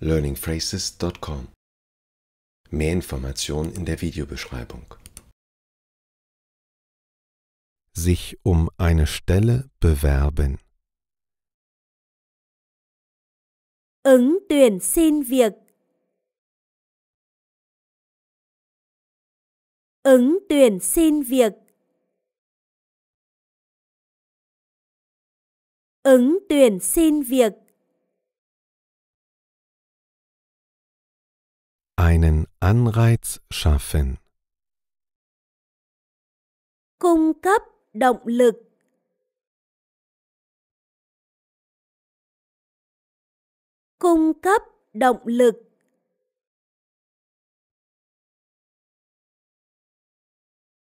learningphrases.com. Mehr Informationen in der Videobeschreibung. Sich um eine Stelle bewerben. Ứng tuyển xin việc. Ứng tuyển xin việc. Ứng tuyển xin việc. Einen Anreiz schaffen. Cung cấp động lực. Cung cấp động lực.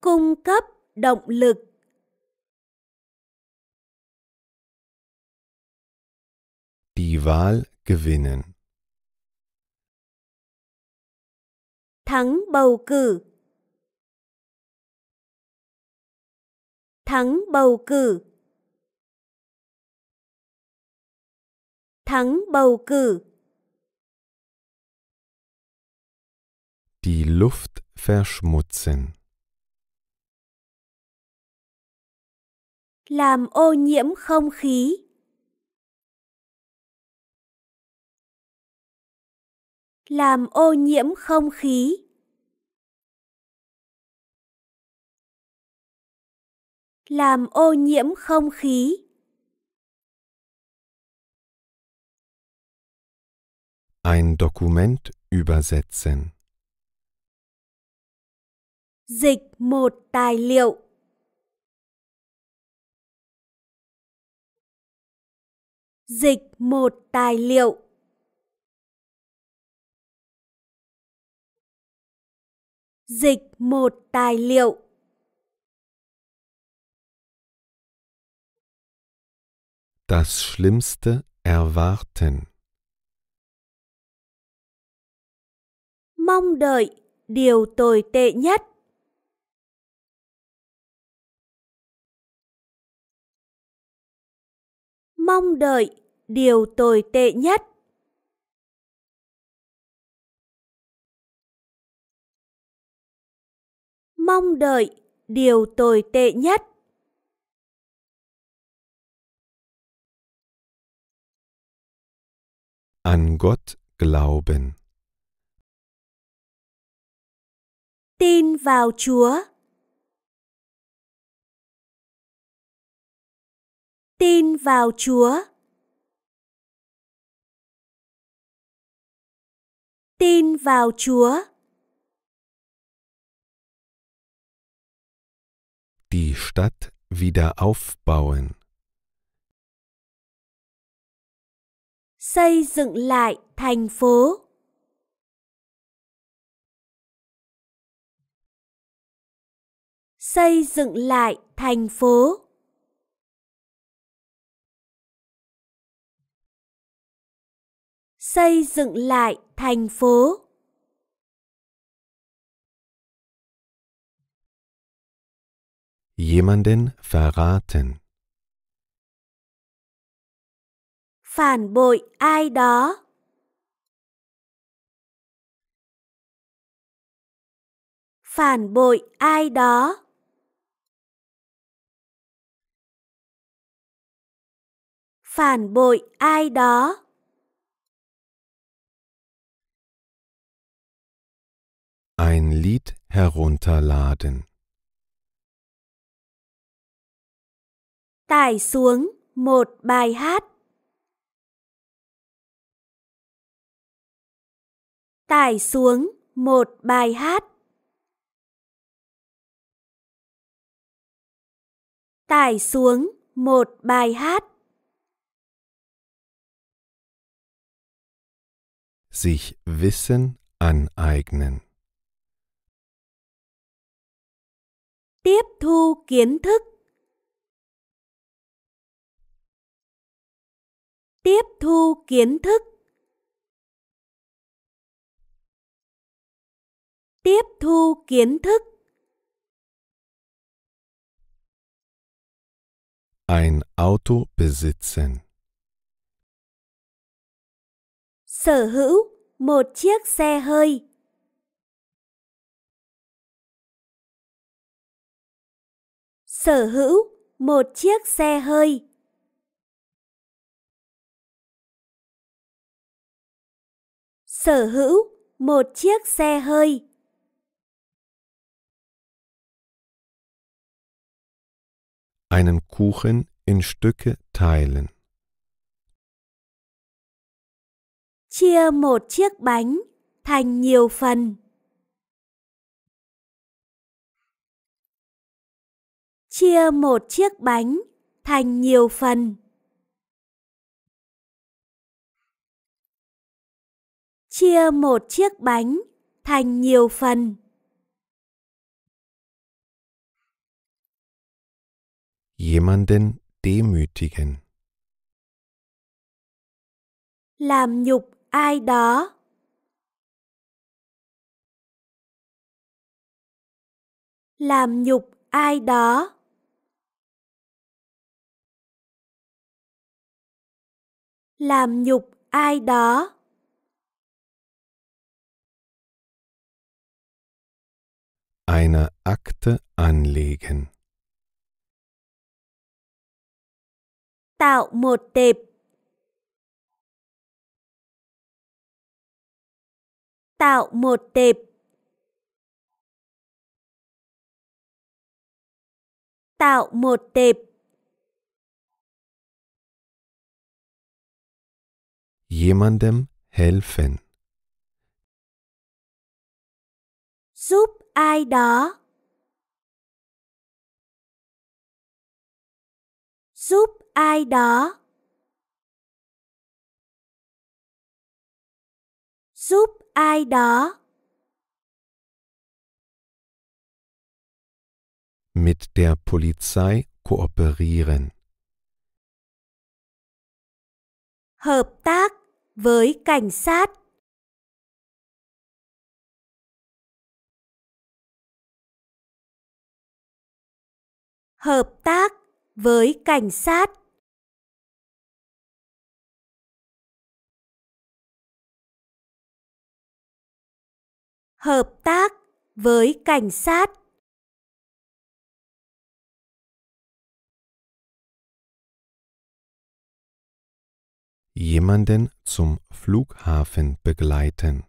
Cung cấp động lực. Die Wahl gewinnen. thắng bầu cử thắng bầu cử thắng bầu cử die Luft verschmutzen làm ô nhiễm không khí làm ô nhiễm không khí. Làm ô nhiễm không khí. Ein Dokument übersetzen. Dịch một tài liệu. Dịch một tài liệu. dịch một tài liệu Das Schlimmste erwarten. Mong đợi điều tồi tệ nhất. Mong đợi điều tồi tệ nhất. mong đợi điều tồi tệ nhất an Gott glauben. Tin vào Chúa. Tin vào Chúa. Tin vào Chúa. die Stadt wieder aufbauen. Xây dựng lại thành phố. Xây dựng lại thành phố. Xây dựng lại thành phố. jemanden verraten. Phản bội ai đó. Phản bội ai đó. Phản bội ai đó. Ein Lied herunterladen. tải xuống một bài hát. Tải xuống một bài hát. Tải xuống một bài hát. Sich Wissen aneignen. Tiếp thu kiến thức tiếp thu kiến thức tiếp thu kiến thức ein auto besitzen sở hữu một chiếc xe hơi sở hữu một chiếc xe hơi sở hữu một chiếc xe hơi. Einen Kuchen in Stücke teilen. Chia một chiếc bánh thành nhiều phần. Chia một chiếc bánh thành nhiều phần. chia một chiếc bánh thành nhiều phần. Jemanden demütigen. Làm nhục ai đó. Làm nhục ai đó. Làm nhục ai đó. eine Akte anlegen. Tạo một tệp. Tạo một tệp. Tạo một tệp. Jemandem helfen. Giúp ai đó giúp ai đó giúp ai đó mit der Polizei kooperieren hợp tác với cảnh sát hợp tác với cảnh sát hợp tác với cảnh sát jemanden zum Flughafen begleiten.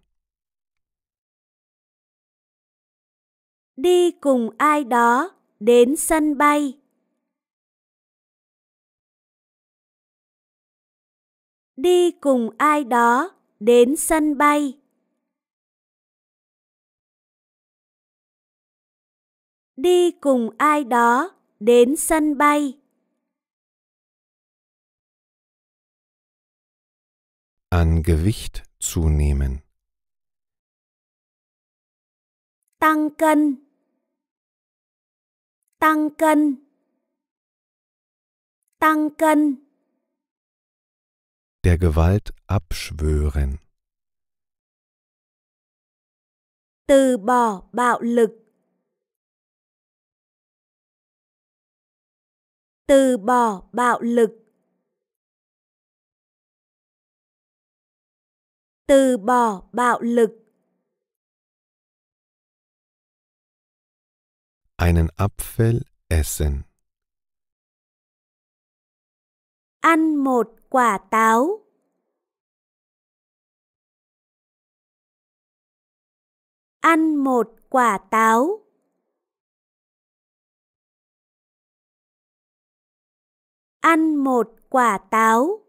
Đi cùng ai đó đến sân bay đi cùng ai đó đến sân bay đi cùng ai đó đến sân bay an Gewicht zunehmen tăng cân tăng cân tăng cân der Gewalt abschwören từ bỏ bạo lực từ bỏ bạo lực từ bỏ bạo lực Einen Apfel essen. Ăn một quả táo. Ăn một quả táo. Ăn một quả táo.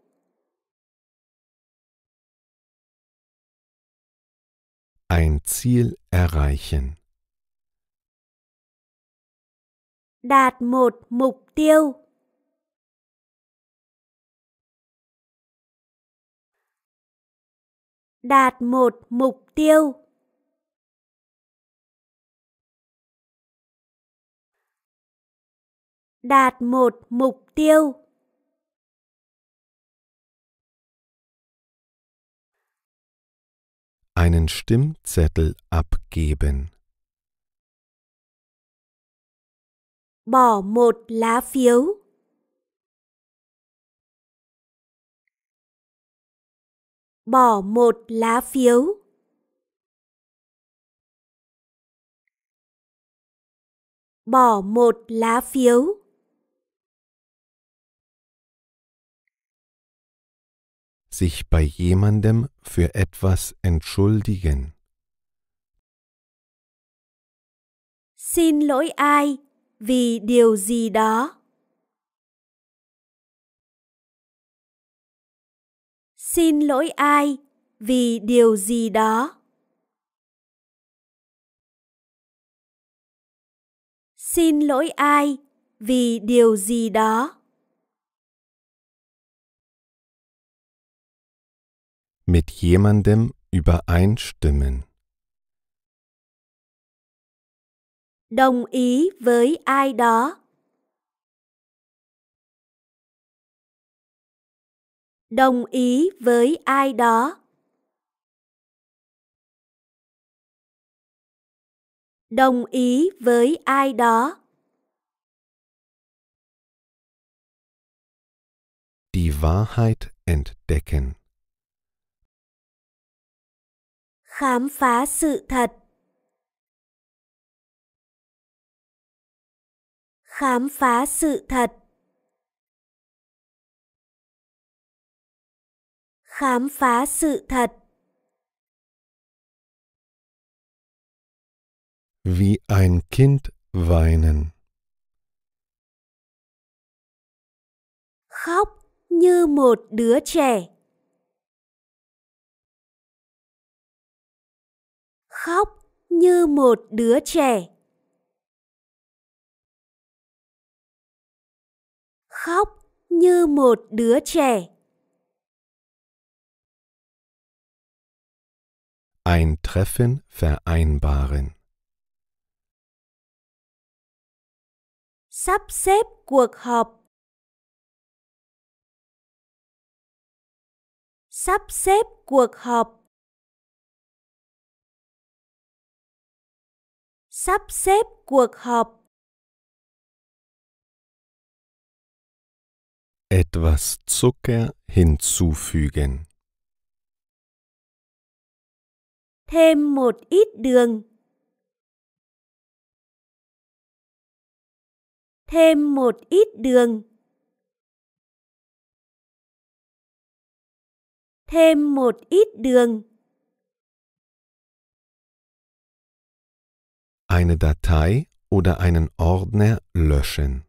Ein Ziel erreichen. đạt một mục tiêu đạt một mục tiêu đạt một mục tiêu einen Stimmzettel abgeben bỏ một lá phiếu bỏ một lá phiếu bỏ một lá phiếu sich bei jemandem für etwas entschuldigen. Xin lỗi ai vì điều gì đó xin lỗi ai vì điều gì đó xin lỗi ai vì điều gì đó mit jemandem übereinstimmen đồng ý với ai đó đồng ý với ai đó đồng ý với ai đó die wahrheit entdecken khám phá sự thật khám phá sự thật khám phá sự thật wie ein Kind weinen khóc như một đứa trẻ khóc như một đứa trẻ khóc như một đứa trẻ. Ein Treffen vereinbaren. Sắp xếp cuộc họp. Sắp xếp cuộc họp. Sắp xếp cuộc họp. etwas Zucker hinzufügen. Thêm một ít đường. Thêm một ít đường. Thêm một ít đường. Eine Datei oder einen Ordner löschen.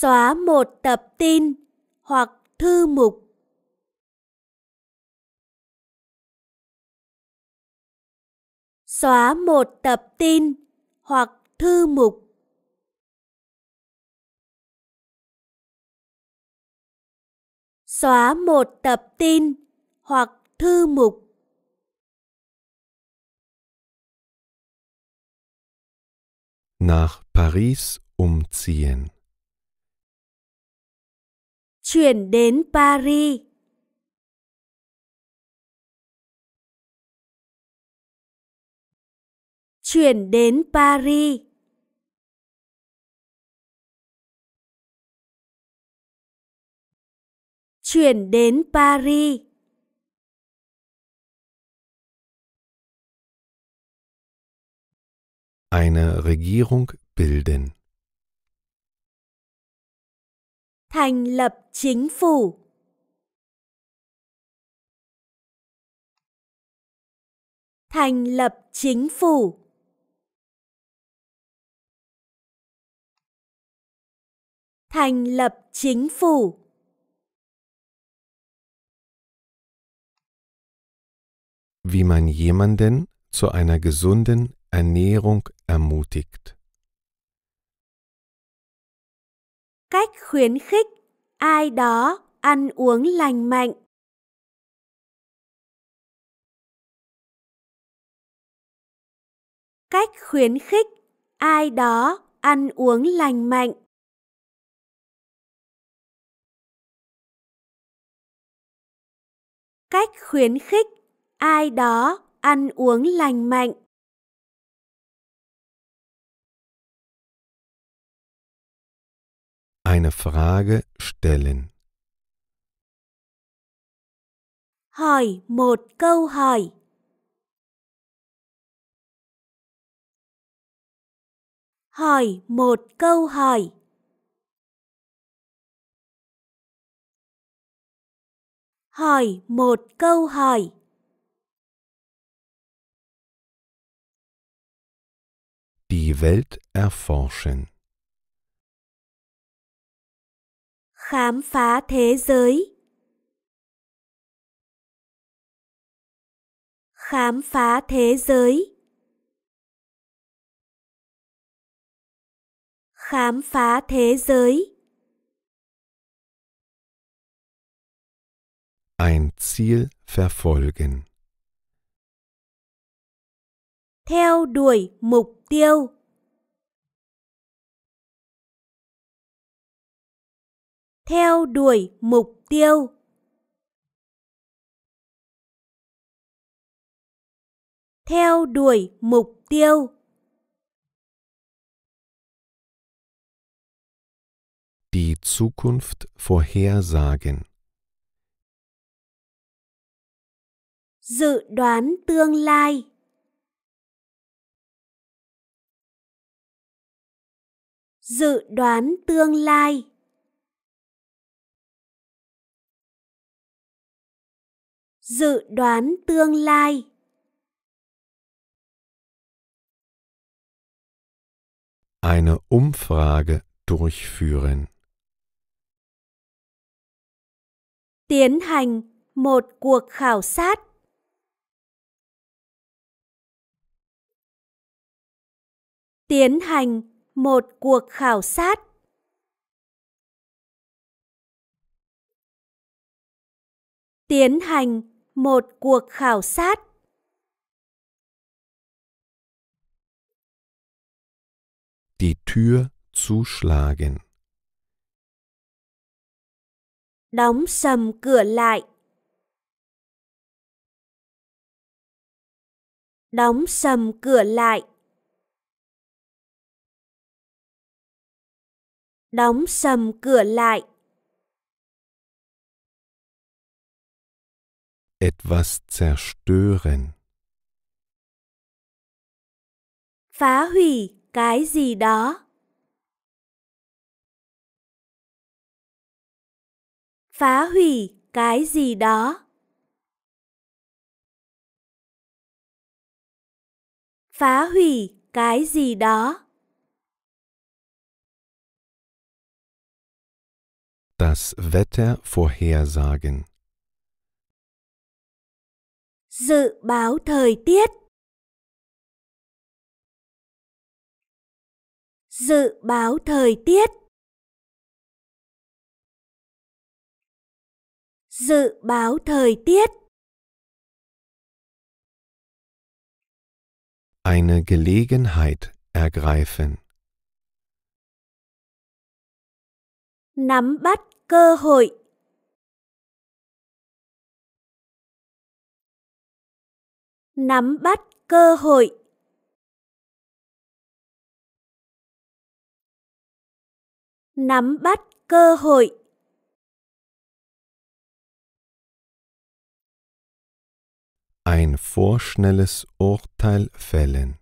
xóa một tập tin hoặc thư mục xóa một tập tin hoặc thư mục xóa một tập tin hoặc thư mục nach Paris umziehen chuyển đến Paris. Chuyển đến Paris. Chuyển đến Paris. Eine Regierung bilden. thành lập chính phủ thành lập chính phủ thành lập chính phủ wie man jemanden zu einer gesunden Ernährung ermutigt cách khuyến khích ai đó ăn uống lành mạnh cách khuyến khích ai đó ăn uống lành mạnh cách khuyến khích ai đó ăn uống lành mạnh Eine Frage stellen. Hỏi một câu hỏi. Hỏi một câu hỏi. Hỏi một câu hỏi. Die Welt erforschen. khám phá thế giới khám phá thế giới khám phá thế giới ein Ziel verfolgen theo đuổi mục tiêu theo đuổi mục tiêu theo đuổi mục tiêu Die Zukunft vorhersagen. Dự đoán tương lai. Dự đoán tương lai. dự đoán tương lai eine Umfrage durchführen tiến hành một cuộc khảo sát tiến hành một cuộc khảo sát tiến hành một cuộc khảo sát die Tür zuschlagen đóng sầm cửa lại đóng sầm cửa lại đóng sầm cửa lại etwas zerstören. Phá hủy cái gì đó. Phá hủy cái gì đó. Phá hủy cái gì đó. Das Wetter vorhersagen. Dự báo thời tiết Dự báo thời tiết Dự báo thời tiết Eine Gelegenheit ergreifen Nắm bắt cơ hội nắm bắt cơ hội nắm bắt cơ hội ein vorschnelles Urteil fällen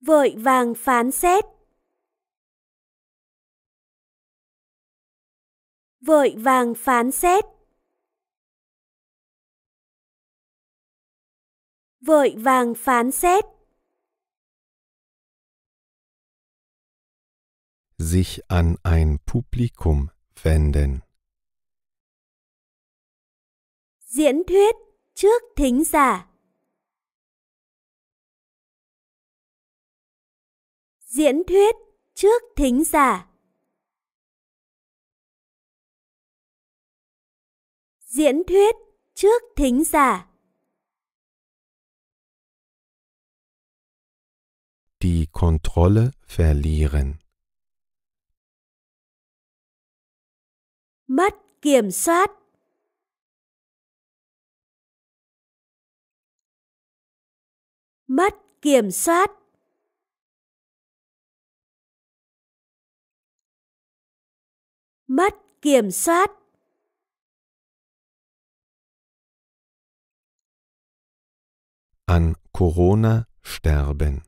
vội vàng phán xét vội vàng phán xét vội vàng phán xét. Sich an ein Publikum wenden. Diễn thuyết trước thính giả. Diễn thuyết trước thính giả. Diễn thuyết trước thính giả. die Kontrolle verlieren. Mất kiểm soát. Mất kiểm soát. Mất kiểm soát. An Corona sterben.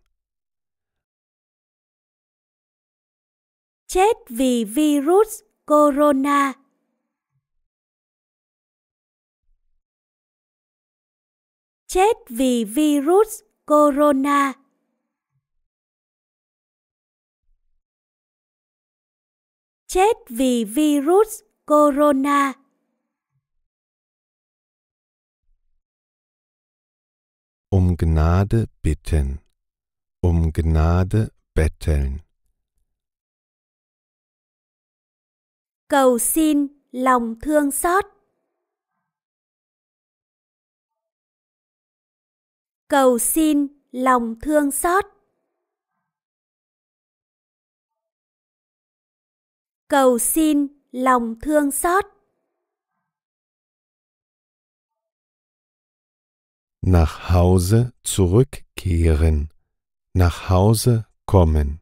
chết vì virus corona. Chết vì virus corona. Chết vì virus corona. Um Gnade bitten, um Gnade betteln. cầu xin lòng thương xót cầu xin lòng thương xót cầu xin lòng thương xót nach hause zurückkehren nach hause kommen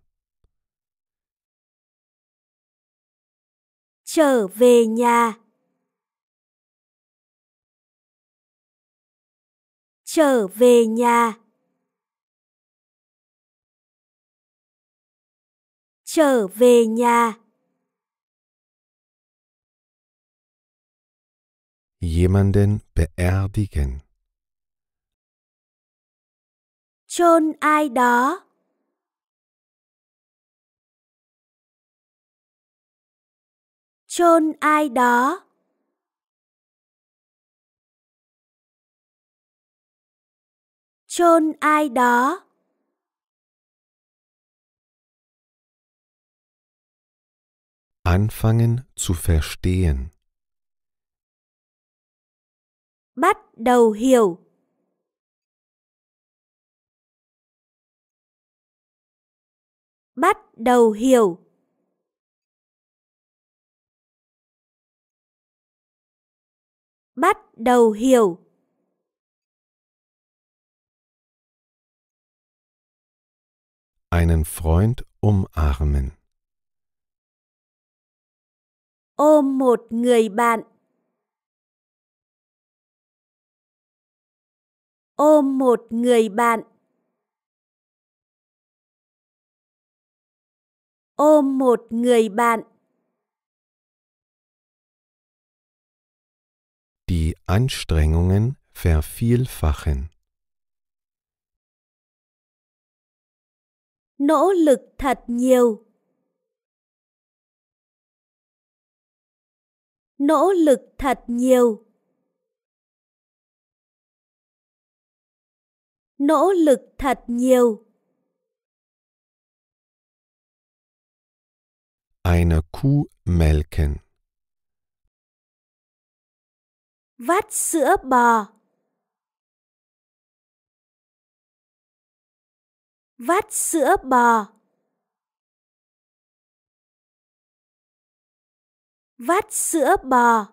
trở về nhà trở về nhà trở về nhà jemanden beerdigen chôn ai đó chôn ai đó chôn ai đó anfangen zu verstehen bắt đầu hiểu bắt đầu hiểu bắt đầu hiểu. Einen Freund umarmen. Ôm một người bạn. Ôm một người bạn. Ôm một người bạn. Anstrengungen vervielfachen. Nỗ lực thật nhiều. Nỗ lực thật nhiều. Nỗ lực thật nhiều. Eine Kuh melken. vắt sữa bò vắt sữa bò vắt sữa bò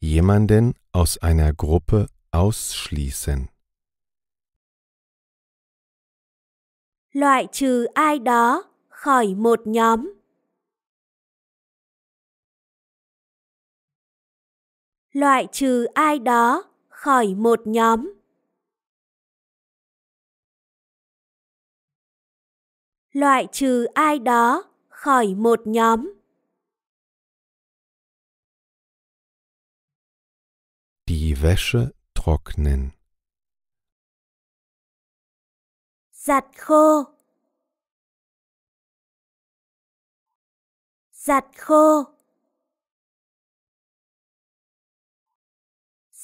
jemanden aus einer Gruppe ausschließen loại trừ ai đó khỏi một nhóm loại trừ ai đó khỏi một nhóm loại trừ ai đó khỏi một nhóm die Wäsche trocknen giặt khô giặt khô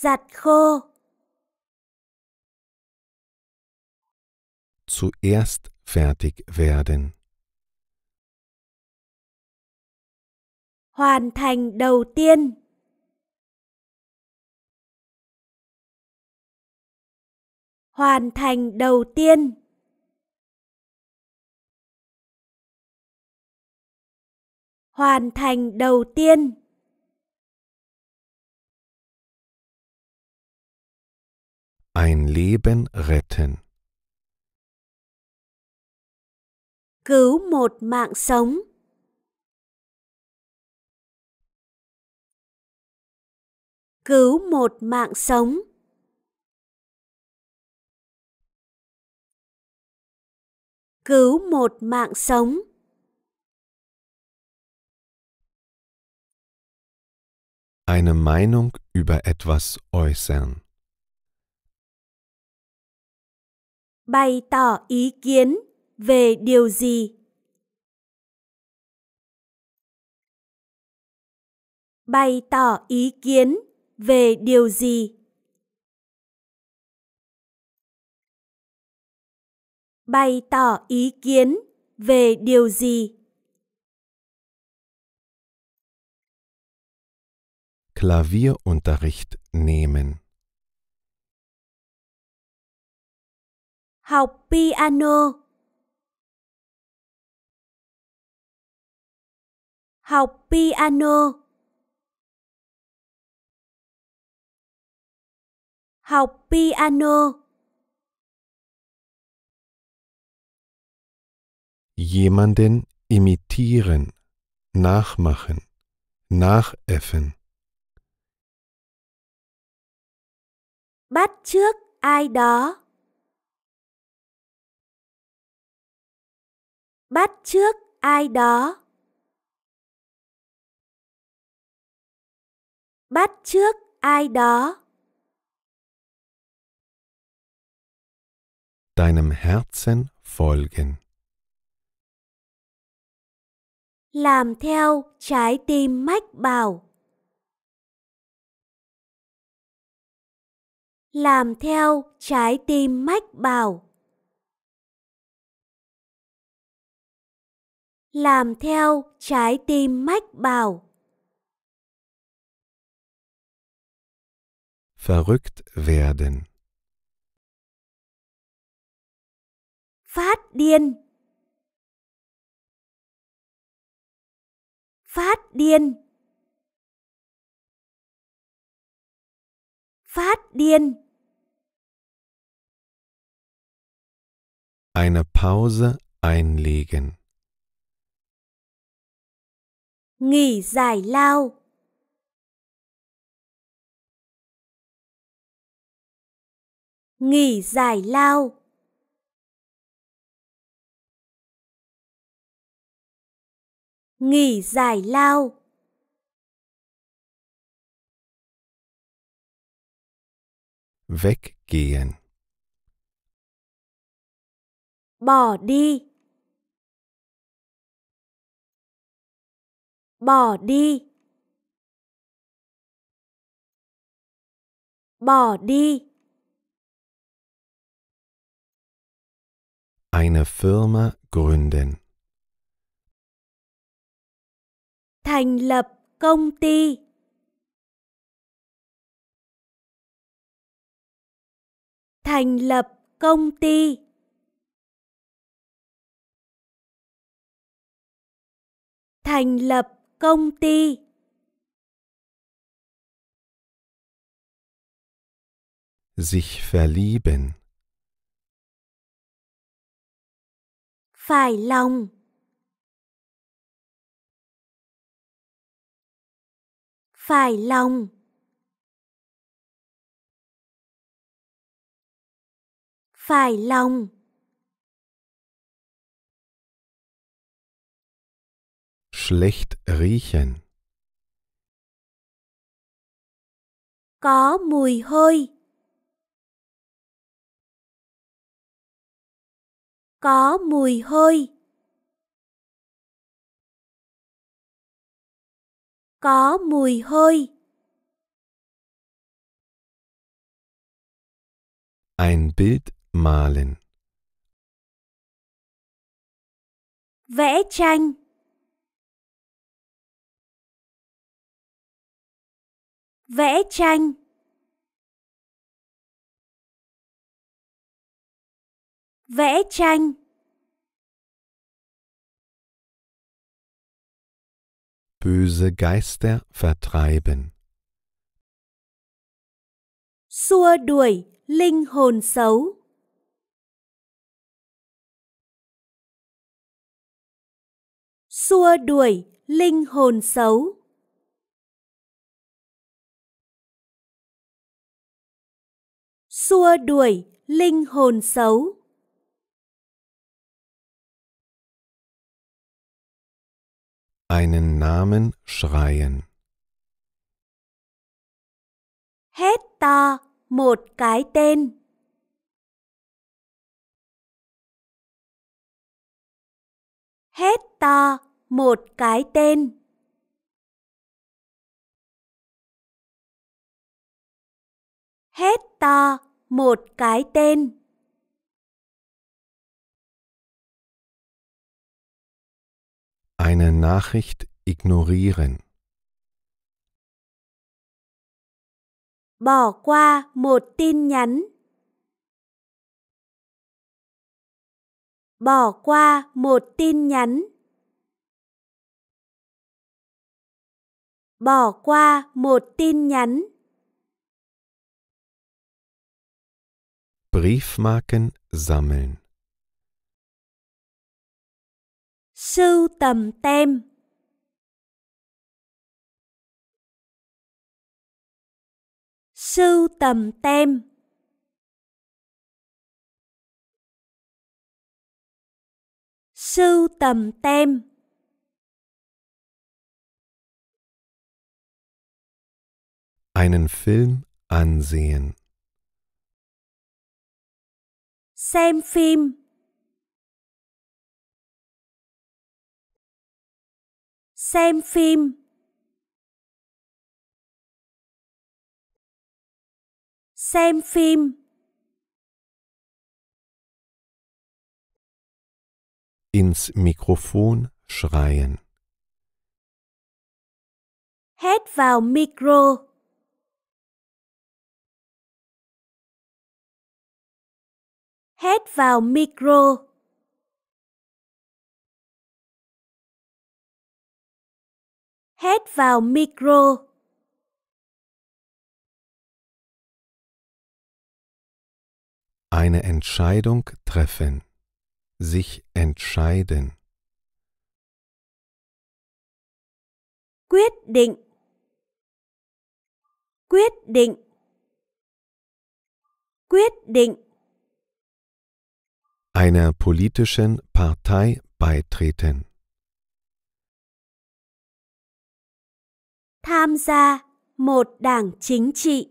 giặt khô. Zuerst fertig werden. Hoàn thành đầu tiên. Hoàn thành đầu tiên. Hoàn thành đầu tiên. Ein Leben retten. Cứu một mạng sống. Cứu một mạng sống. Cứu một mạng sống. Eine Meinung über etwas äußern. bày tỏ ý kiến về điều gì bày tỏ ý kiến về điều gì bày tỏ ý kiến về điều gì Klavierunterricht nehmen học piano học piano học piano jemanden imitieren nachmachen nachäffen bắt chước ai đó bắt trước ai đó bắt trước ai đó deinem Herzen folgen làm theo trái tim mách bảo làm theo trái tim mách bảo làm theo trái tim mách bảo. Verrückt werden. Phát điên. Phát điên. Phát điên. Eine Pause einlegen. nghỉ giải lao. Nghỉ giải lao. Nghỉ giải lao. Weggehen. Bỏ đi. bỏ đi bỏ đi eine Firma gründen thành lập công ty thành lập công ty thành lập công ty sich verlieben phải lòng phải lòng phải lòng schlecht riechen. Có mùi hôi. Có mùi hôi. Có mùi hôi. Ein Bild malen. Vẽ tranh. vẽ tranh vẽ tranh böse Geister vertreiben xua đuổi linh hồn xấu xua đuổi linh hồn xấu xua đuổi linh hồn xấu. Einen Namen schreien. Hét to một cái tên. hết to một cái tên. hết to một cái tên Eine Nachricht ignorieren. Bỏ qua một tin nhắn. Bỏ qua một tin nhắn. Bỏ qua một tin nhắn. Briefmarken sammeln. Sưu tầm tem. Sưu tầm tem. Sưu tầm tem. Einen Film ansehen xem phim xem phim xem phim ins Mikrofon schreien hét vào micro hét vào micro hét vào micro eine Entscheidung treffen sich entscheiden quyết định quyết định quyết định einer politischen Partei beitreten. Tham gia một đảng chính trị.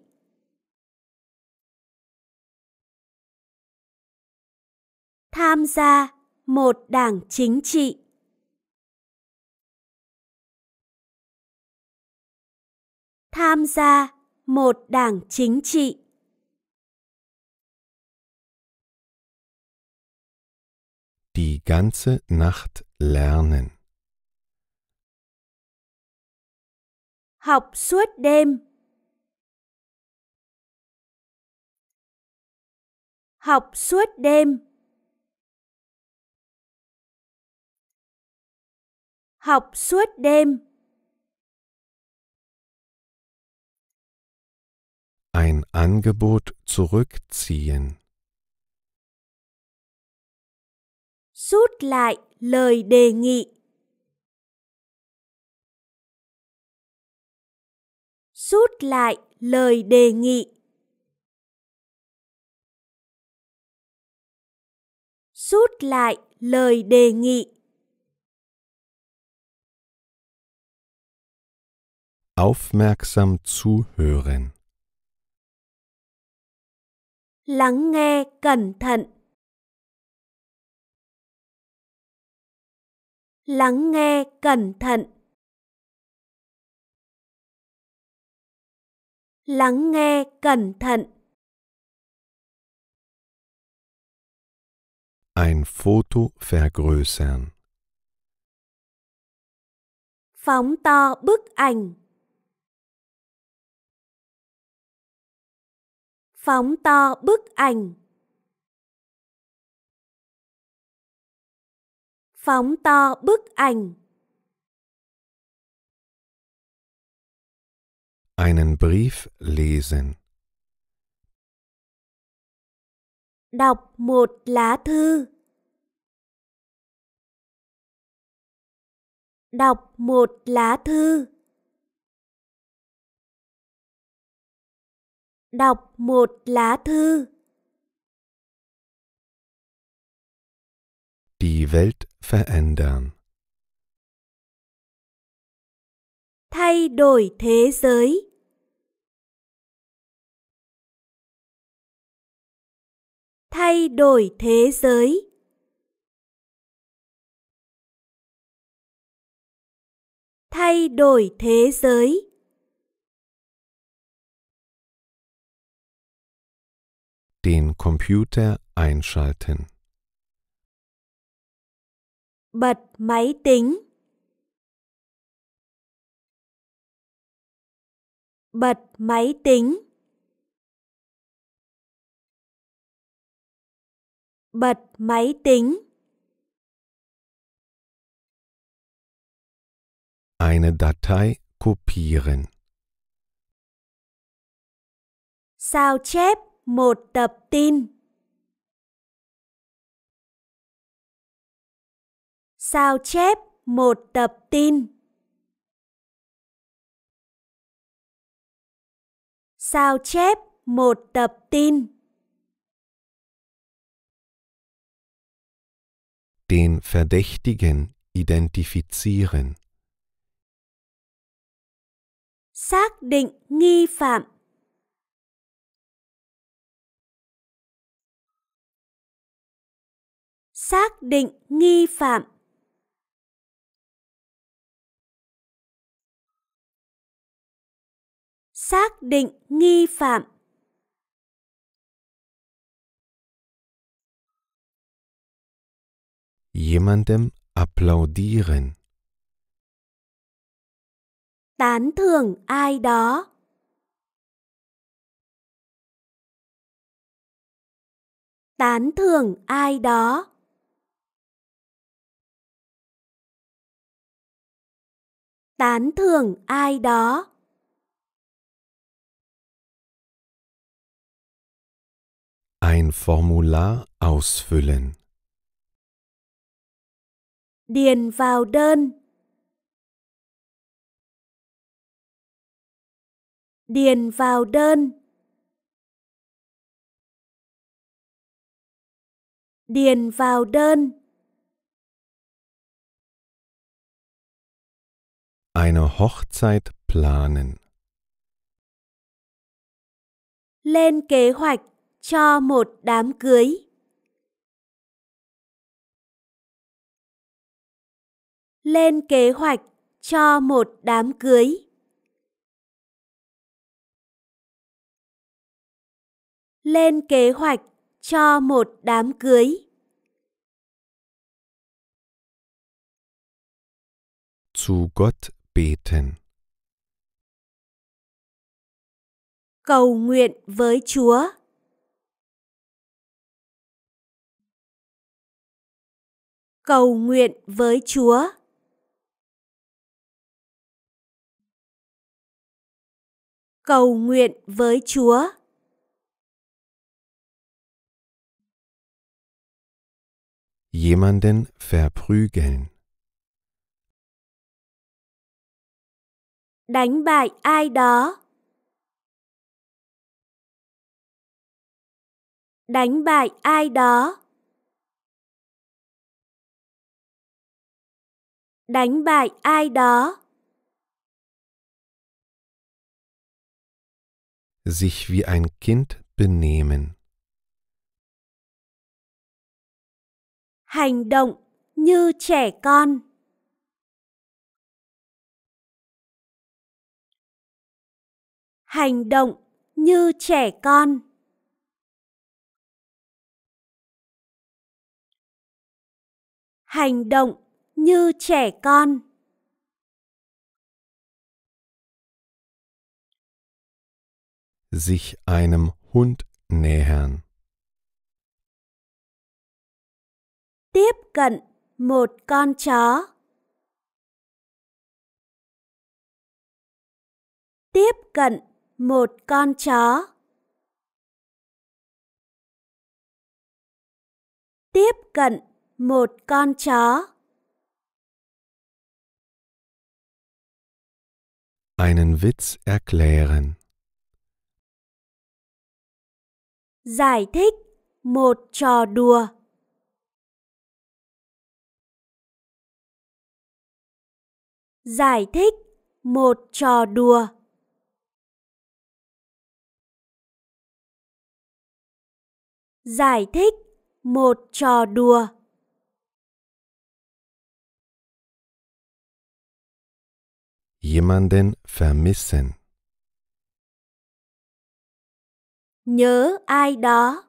Tham gia một đảng chính trị. Tham gia một đảng chính trị. die ganze Nacht lernen. Học suốt đêm. Học suốt đêm. Học suốt đêm. Ein Angebot zurückziehen. rút lại lời đề nghị. Rút lại lời đề nghị. Rút lại lời đề nghị. Aufmerksam zuhören. Lắng nghe cẩn thận. lắng nghe cẩn thận lắng nghe cẩn thận ein Foto vergrößern phóng to bức ảnh phóng to bức ảnh phóng to bức ảnh. Einen Brief lesen. Đọc một lá thư. Đọc một lá thư. Đọc một lá thư. Die Welt verändern. Thay đổi thế giới. Thay đổi thế giới. Thay đổi thế giới. Den Computer einschalten. bật máy tính bật máy tính bật máy tính eine Datei kopieren sao chép một tập tin sao chép một tập tin. Sao chép một tập tin. Den Verdächtigen identifizieren. Xác định nghi phạm. Xác định nghi phạm. xác định nghi phạm. Jemandem applaudieren. Tán thưởng ai đó. Tán thưởng ai đó. Tán thưởng ai đó. Ein Formular ausfüllen. Điền vào đơn. Điền vào đơn. Điền vào đơn. Eine Hochzeit planen. Lên kế hoạch. cho một đám cưới. Lên kế hoạch cho một đám cưới. Lên kế hoạch cho một đám cưới. Zu Gott beten. Cầu nguyện với Chúa. cầu nguyện với Chúa. Cầu nguyện với Chúa. Jemanden verprügeln. Đánh bại ai đó. Đánh bại ai đó. đánh bại ai đó. Sich wie ein Kind benehmen. Hành động như trẻ con. Hành động như trẻ con. Hành động như trẻ con sich einem Hund nähern tiếp cận một con chó tiếp cận một con chó tiếp cận một con chó Einen Witz erklären. Giải thích một trò đùa. Giải thích một trò đùa. Giải thích một trò đùa. Jemanden vermissen. Nhớ ai đó.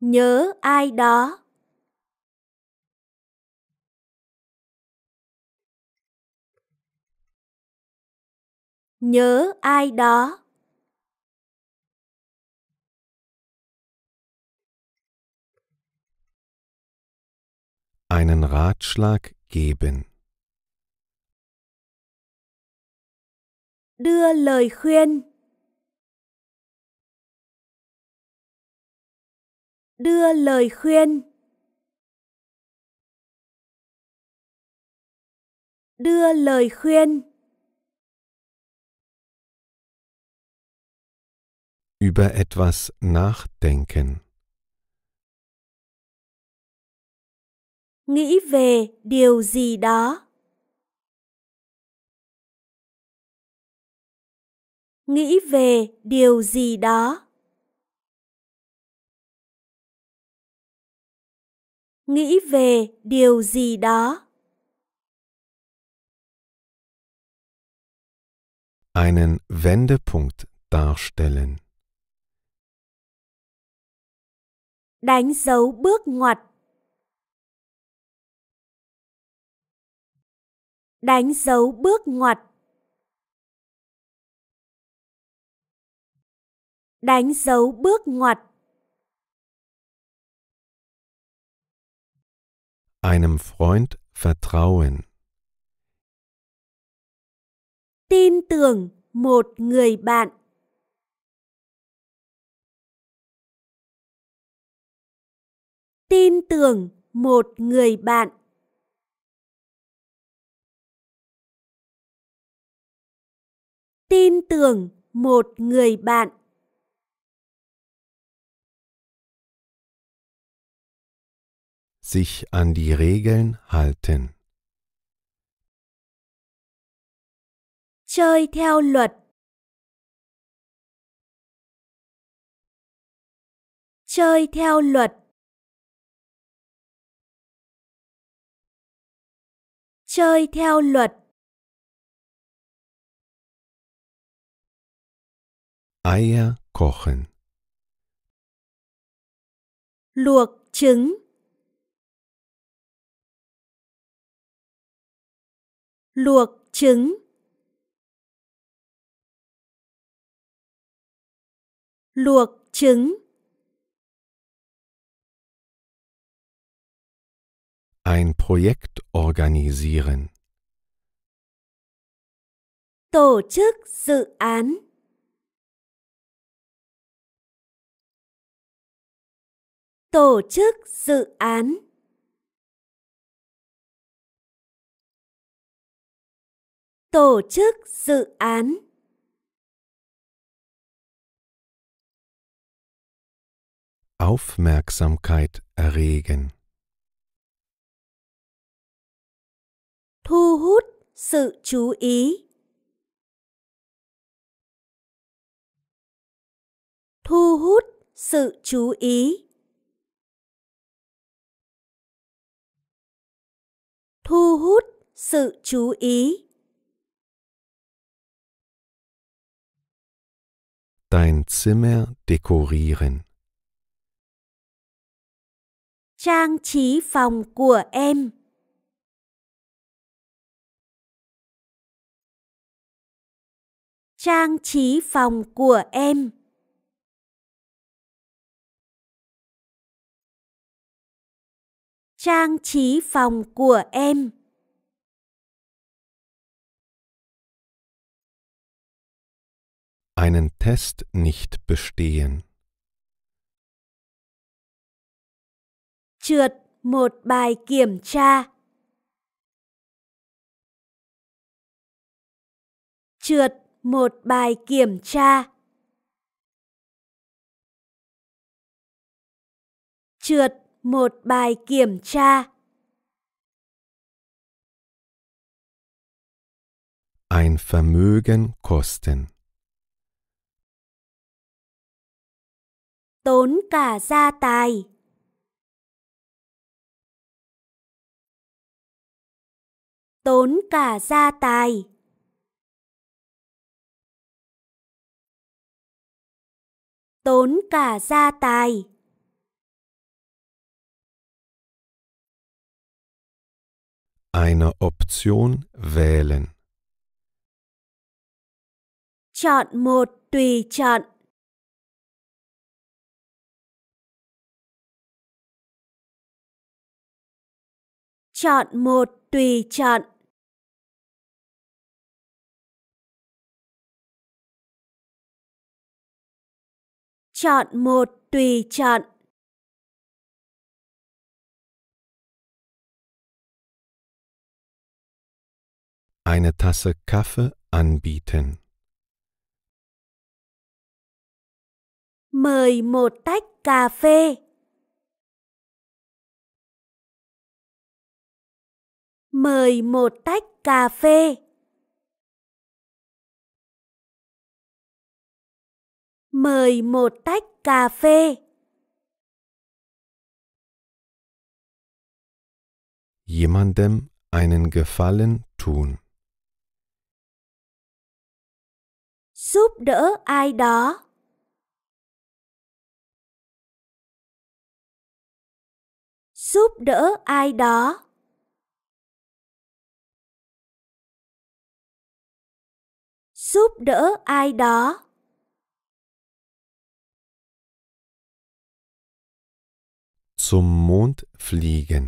Nhớ ai đó. Nhớ ai đó. einen Ratschlag geben. Đưa lời khuyên. Đưa lời khuyên. Đưa lời khuyên. Über etwas nachdenken. nghĩ về điều gì đó nghĩ về điều gì đó nghĩ về điều gì đó einen Wendepunkt darstellen đánh dấu bước ngoặt đánh dấu bước ngoặt đánh dấu bước ngoặt einem Freund vertrauen tin tưởng một người bạn tin tưởng một người bạn tin tưởng một người bạn sich an die Regeln halten chơi theo luật chơi theo luật chơi theo luật Eier kochen. Luộc trứng. Luộc trứng. Luộc trứng. Ein Projekt organisieren. Tổ chức dự án. tổ chức dự án tổ chức dự án Aufmerksamkeit erregen thu hút sự chú ý thu hút sự chú ý thu hút sự chú ý. Dein Zimmer dekorieren. Trang trí phòng của em. Trang trí phòng của em. trang trí phòng của em einen Test nicht bestehen. Trượt một bài kiểm tra. Trượt một bài kiểm tra. Trượt một bài kiểm tra. Ein Vermögen kosten. Tốn cả gia tài. Tốn cả gia tài. Tốn cả gia tài. Eine Option wählen. Chọn một tùy chọn. Chọn một tùy chọn. Chọn một tùy chọn. eine Tasse Kaffee anbieten. Mời một tách cà phê. Mời một tách cà phê. Mời một tách cà phê. Jemandem einen Gefallen tun. giúp đỡ ai đó giúp đỡ ai đó giúp đỡ ai đó zum Mond fliegen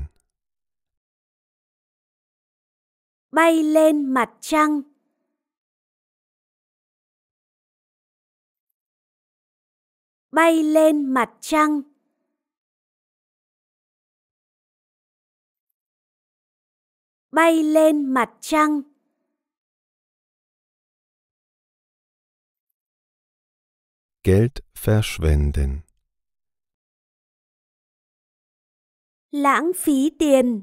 bay lên mặt trăng bay lên mặt trăng. Bay lên mặt trăng. Geld verschwenden. Lãng phí tiền.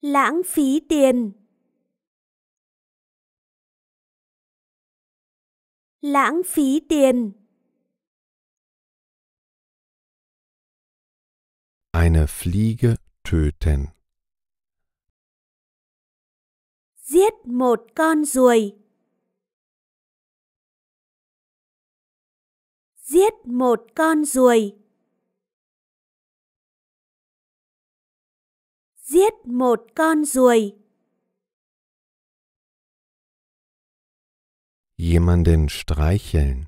Lãng phí tiền. lãng phí tiền. Eine Fliege töten. Giết một con ruồi. Giết một con ruồi. Giết một con ruồi. Jemanden streicheln.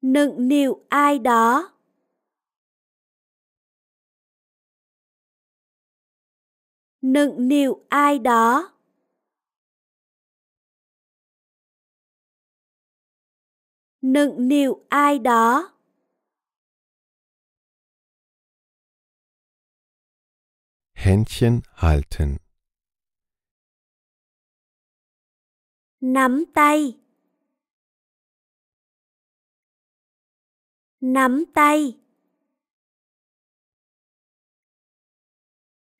Nựng nịu ai đó. Nựng nịu ai đó. Nựng nịu ai đó. Händchen halten. nắm tay nắm tay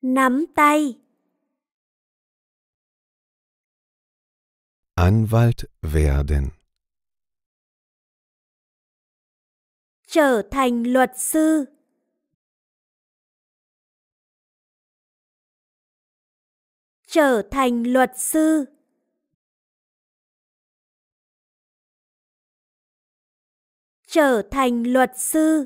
nắm tay Anwalt werden trở thành luật sư trở thành luật sư trở thành luật sư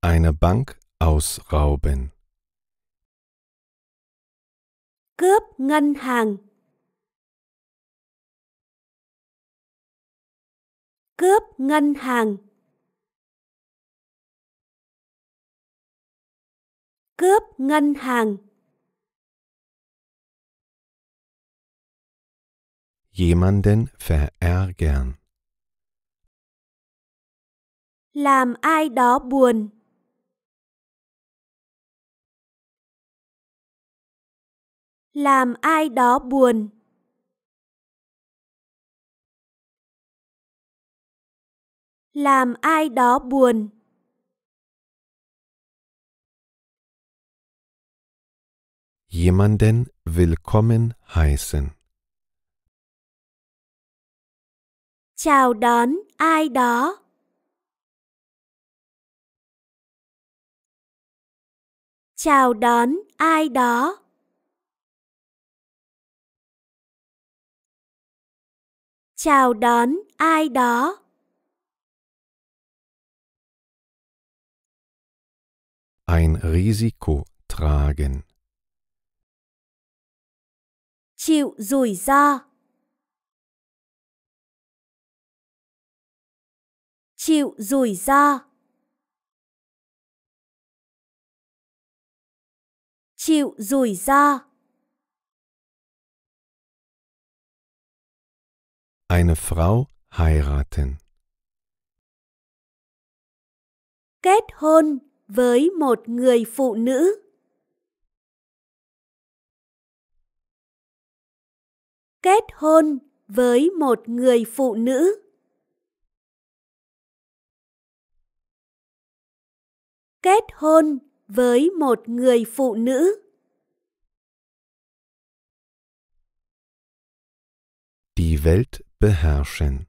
eine Bank ausrauben cướp ngân hàng cướp ngân hàng cướp ngân hàng jemanden verärgern. Làm ai đó buồn. Làm ai đó buồn. Làm ai đó buồn. Jemanden willkommen heißen. chào đón ai đó chào đón ai đó chào đón ai đó ein risiko tragen chịu rủi ro chịu rủi ro chịu rủi ro Eine Frau heiraten Kết hôn với một người phụ nữ Kết hôn với một người phụ nữ kết hôn với một người phụ nữ. Die Welt beherrschen.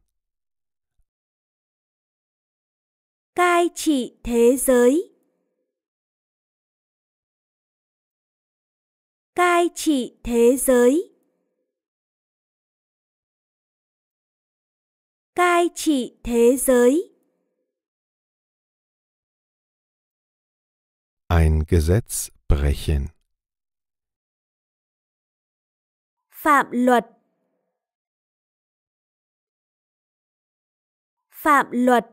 Cai trị thế giới. Cai trị thế giới. Cai trị thế giới. Ein Gesetz brechen. Phạm luật. Phạm luật.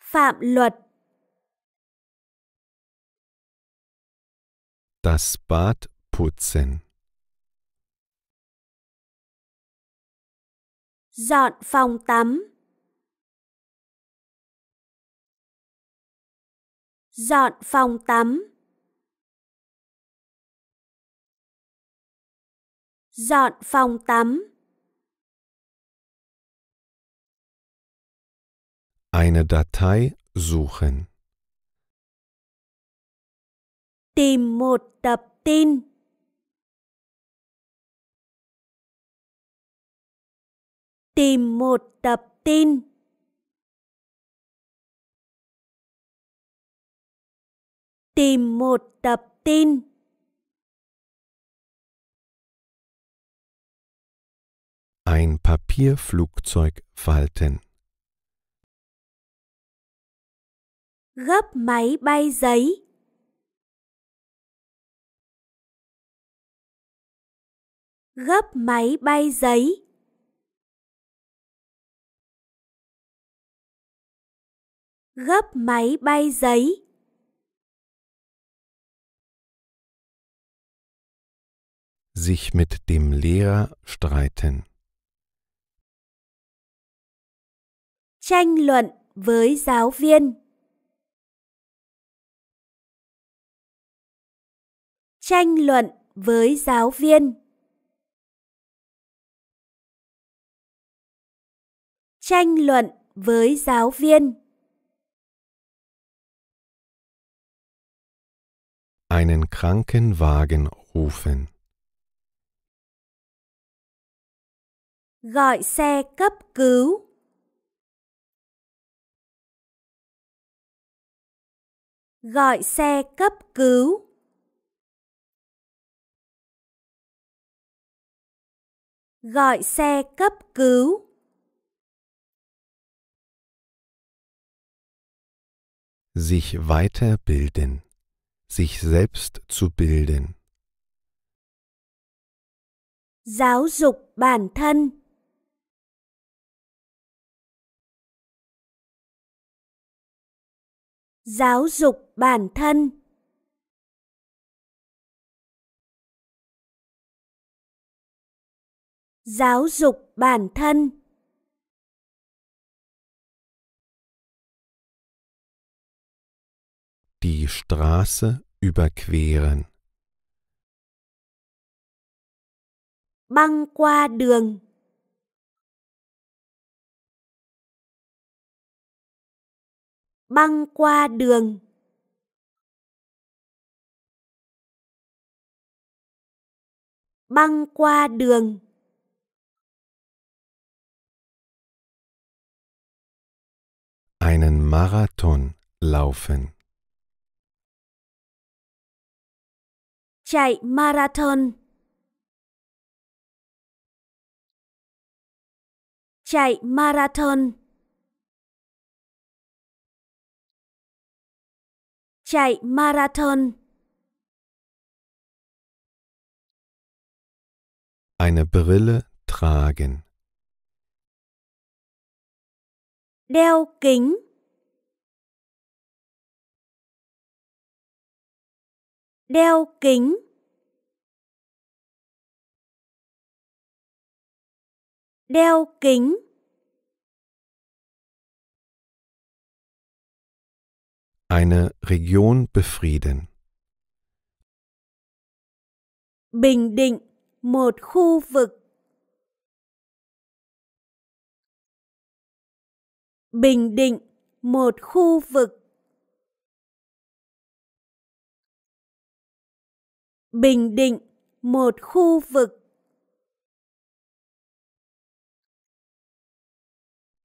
Phạm luật. Das Bad putzen. Dọn phòng tắm. dọn phòng tắm dọn phòng tắm eine Datei suchen tìm một tập tin tìm một tập tin tìm một tập tin Ein Papierflugzeug falten. Gấp máy bay giấy. Gấp máy bay giấy. Gấp máy bay giấy. sich mit dem Lehrer streiten. Tranh luận với giáo viên. Tranh luận với giáo viên. Tranh luận với giáo viên. Einen Krankenwagen rufen. Gọi xe cấp cứu. Gọi xe cấp cứu. Gọi xe cấp cứu. Sich weiterbilden. Sich selbst zu bilden. Giáo dục bản thân. giáo dục bản thân giáo dục bản thân die Straße überqueren băng qua đường băng qua đường băng qua đường einen Marathon laufen chạy marathon chạy marathon chạy Marathon. Eine Brille tragen. Đeo kính. Đeo kính. Đeo kính. Eine Region befrieden. Bình Định, một khu vực. Bình Định, một khu vực. Bình Định, một khu vực.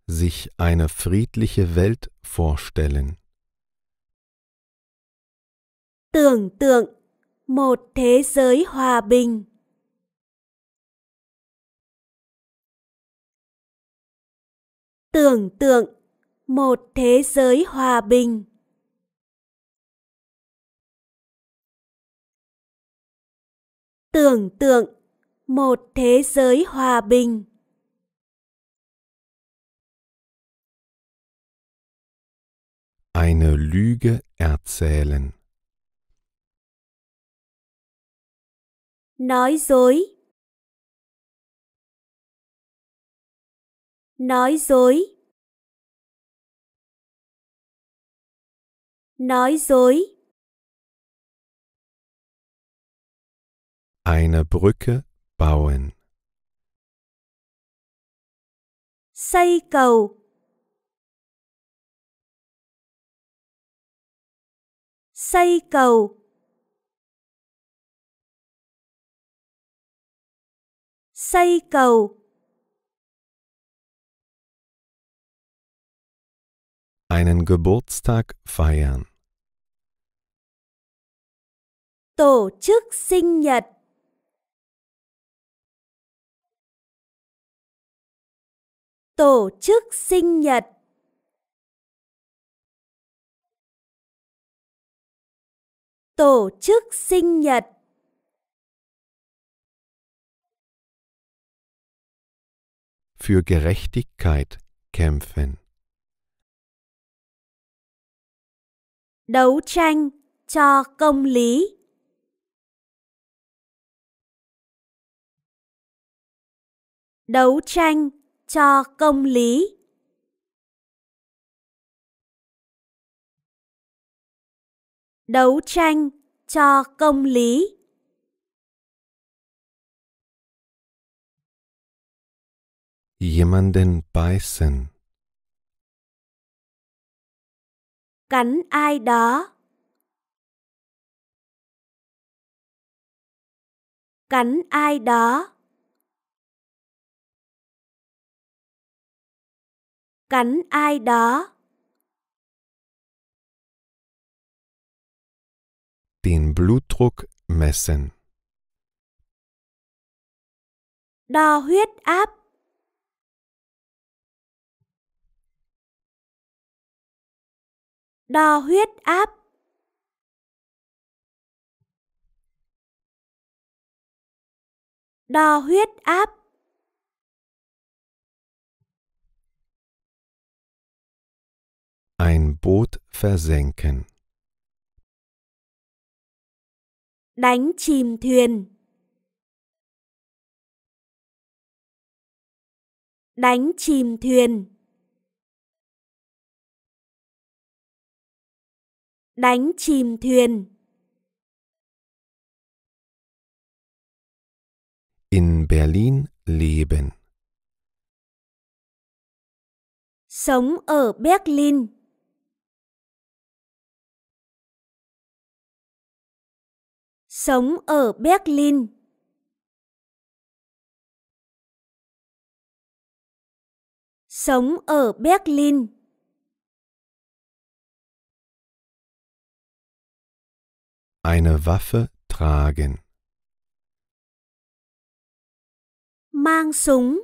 Sich eine friedliche Welt vorstellen. tưởng tượng một thế giới hòa bình tưởng tượng một thế giới hòa bình tưởng tượng một thế giới hòa bình eine Lüge erzählen nói dối nói dối nói dối eine brücke bauen xây cầu xây cầu xây cầu. Einen Geburtstag feiern. Tổ chức sinh nhật. Tổ chức sinh nhật. Tổ chức sinh nhật. für Gerechtigkeit kämpfen. Đấu tranh cho công lý. Đấu tranh cho công lý. Đấu tranh cho công lý. jemanden beißen. Cắn ai đó. Cắn ai đó. Cắn ai đó. Den Blutdruck messen. Đo huyết áp. đo huyết áp. Đo huyết áp. Ein Boot versenken. Đánh chìm thuyền. Đánh chìm thuyền. đánh chìm thuyền. In Berlin leben. Sống ở Berlin. Sống ở Berlin. Sống ở Berlin. Eine Waffe tragen. Mang súng.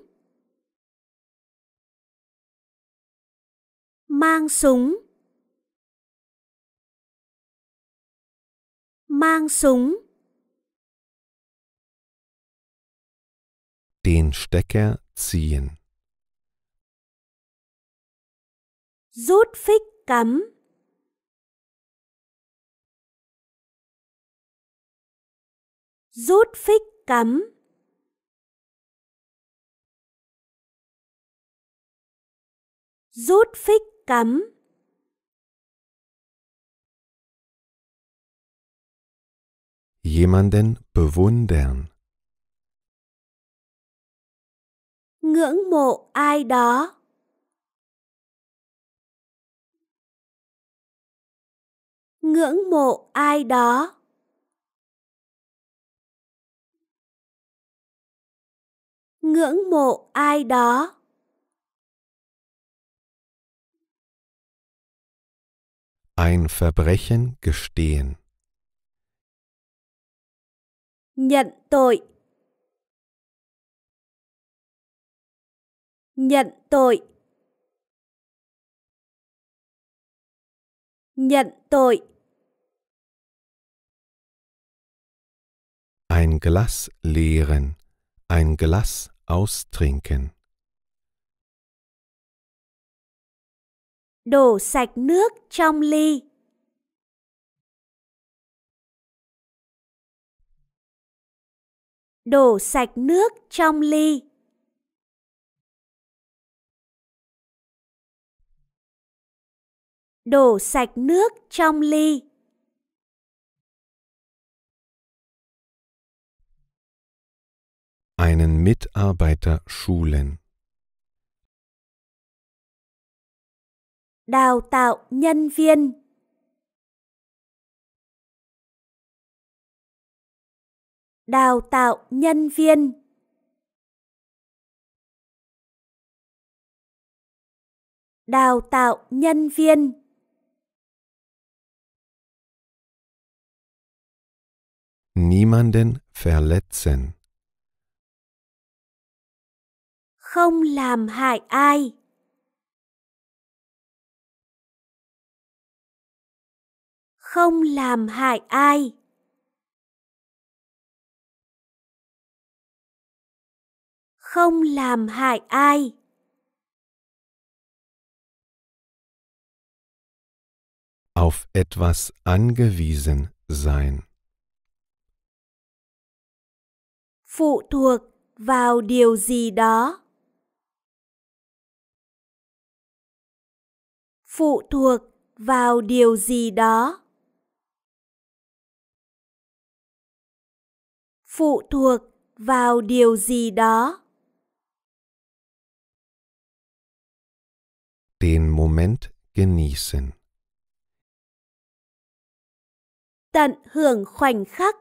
Mang súng. Mang súng. Den Stecker ziehen. Rút phích cắm. rút phích cắm rút phích cắm jemanden bewundern ngưỡng mộ ai đó ngưỡng mộ ai đó ngưỡng mộ ai đó ein Verbrechen gestehen nhận tội nhận tội nhận tội ein Glas leeren ein Glas austrinken. Đổ sạch nước trong ly. Đổ sạch nước trong ly. Đổ sạch nước trong ly. einen Mitarbeiter schulen. Đào tạo nhân viên. Đào tạo nhân viên. Đào tạo nhân viên. Niemanden verletzen. không làm hại ai không làm hại ai không làm hại ai auf etwas angewiesen sein phụ thuộc vào điều gì đó phụ thuộc vào điều gì đó phụ thuộc vào điều gì đó den Moment genießen tận hưởng khoảnh khắc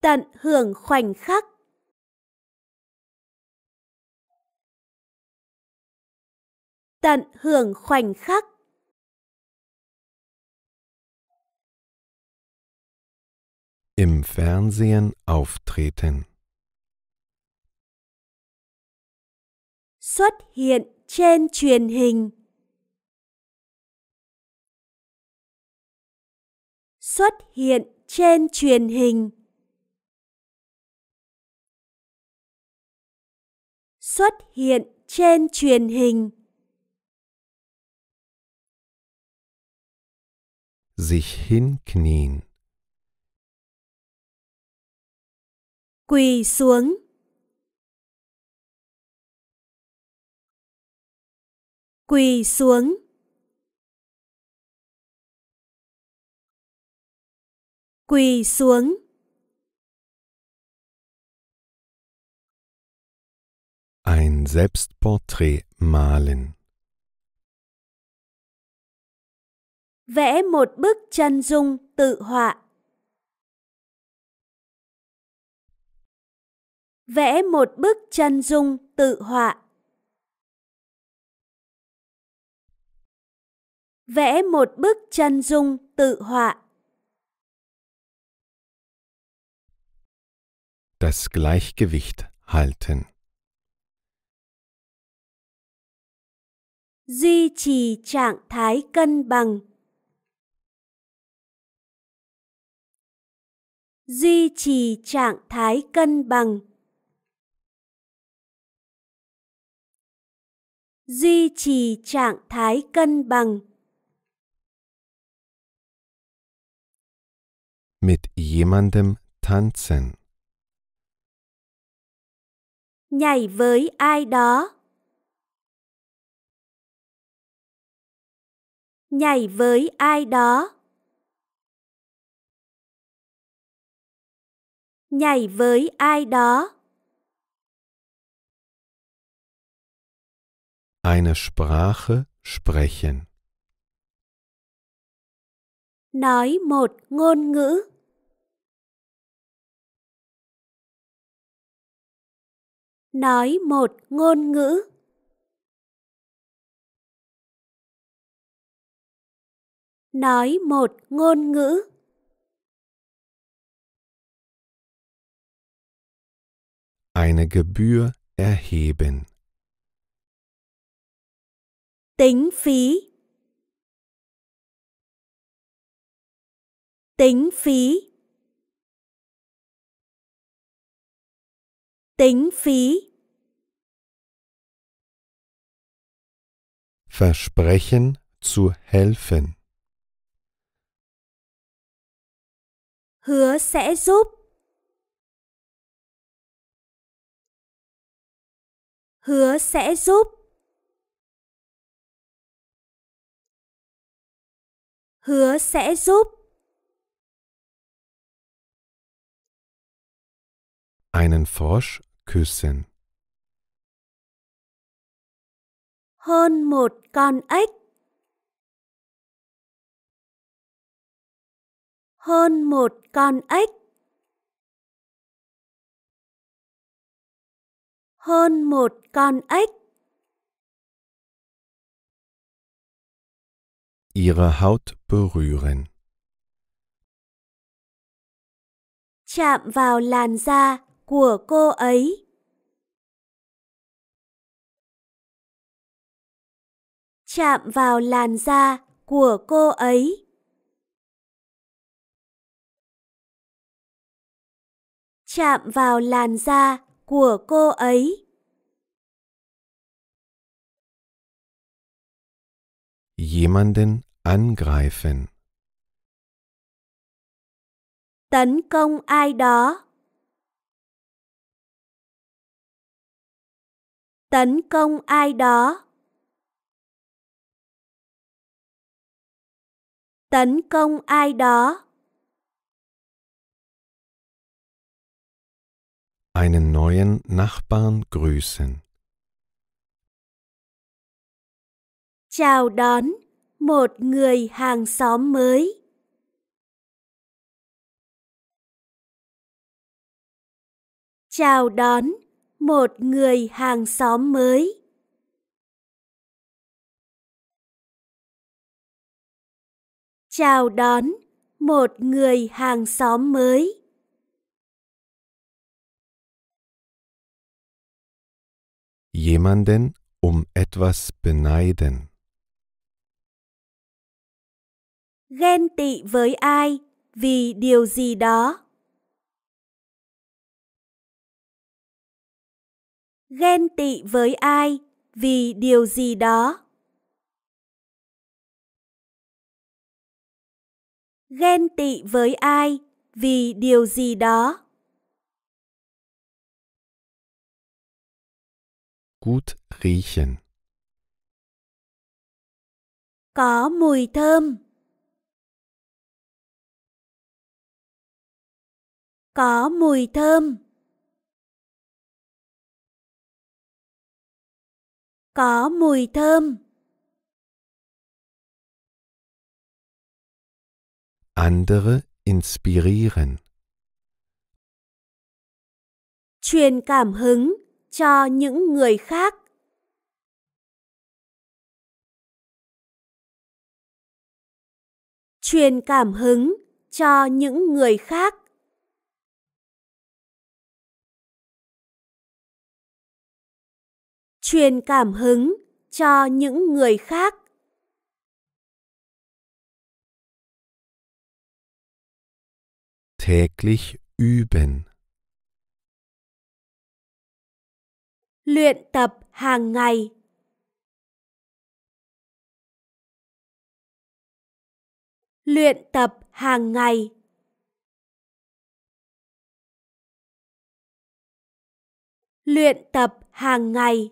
tận hưởng khoảnh khắc tận hưởng khoảnh khắc. Im Fernsehen auftreten. Xuất hiện trên truyền hình. Xuất hiện trên truyền hình. Xuất hiện trên truyền hình. sich hinknien. Quỳ xuống. Quỳ xuống. Quỳ xuống. Ein Selbstporträt malen. vẽ một bức chân dung tự họa. Vẽ một bức chân dung tự họa. Vẽ một bức chân dung tự họa. Das Gleichgewicht halten. Duy trì trạng thái cân bằng. duy trì trạng thái cân bằng duy trì trạng thái cân bằng mit jemandem tanzen nhảy với ai đó nhảy với ai đó nhảy với ai đó. Eine Sprache sprechen. Nói một ngôn ngữ. Nói một ngôn ngữ. Nói một ngôn ngữ. eine Gebühr erheben. Tính phí. Tính phí. Tính phí. Versprechen zu helfen. Hứa sẽ giúp. hứa sẽ giúp hứa sẽ giúp einen Frosch küssen hơn một con ếch hơn một con ếch hơn một con ếch. Ihre Haut berühren. Chạm vào làn da của cô ấy. Chạm vào làn da của cô ấy. Chạm vào làn da của cô ấy. Jemanden angreifen. Tấn công ai đó. Tấn công ai đó. Tấn công ai đó. einen neuen Nachbarn grüßen. Chào đón một người hàng xóm mới. Chào đón một người hàng xóm mới. Chào đón một người hàng xóm mới. jemanden um etwas beneiden. Ghen tị với ai vì điều gì đó? Ghen tị với ai vì điều gì đó? Ghen tị với ai vì điều gì đó? Gut riechen. Có mùi thơm. Có mùi thơm. Có mùi thơm. Andere inspirieren. Truyền cảm hứng. cho những người khác. Truyền cảm hứng cho những người khác. Truyền cảm hứng cho những người khác. Täglich üben. luyện tập hàng ngày luyện tập hàng ngày luyện tập hàng ngày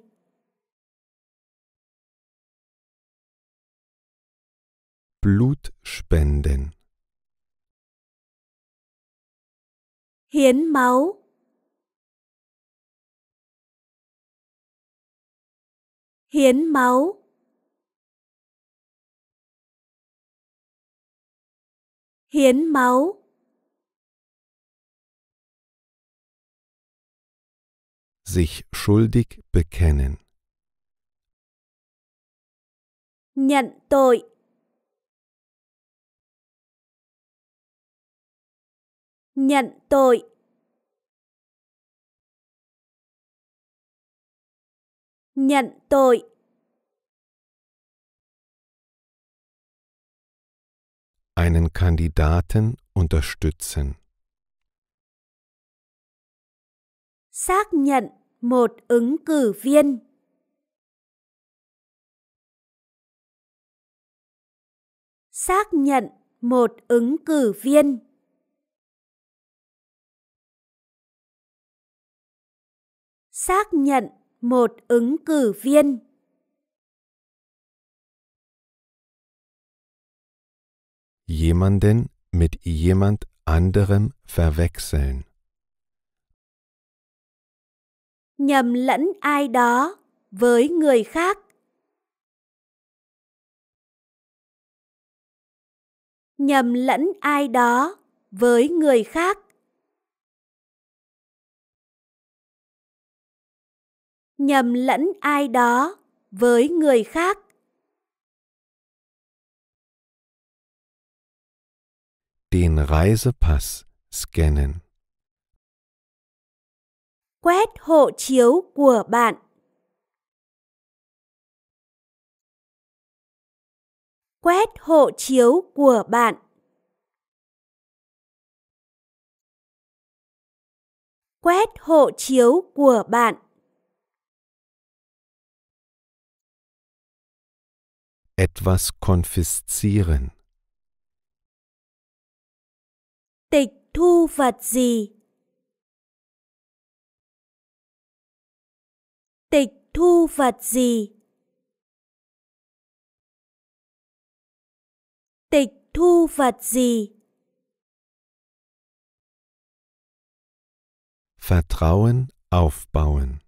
Blut spenden hiến máu hiến máu hiến máu sich schuldig bekennen nhận tội nhận tội nhận tội. Einen Kandidaten unterstützen. Xác nhận một ứng cử viên. Xác nhận một ứng cử viên. Xác nhận một ứng cử viên jemanden mit jemand anderem verwechseln. Nhầm lẫn ai đó với người khác. Nhầm lẫn ai đó với người khác. nhầm lẫn ai đó với người khác Den Reisepass scannen. Quét hộ chiếu của bạn. Quét hộ chiếu của bạn. Quét hộ chiếu của bạn. etwas konfiszieren. Tịch thu vật gì? Tịch thu vật gì? Tịch thu vật gì? Vertrauen aufbauen.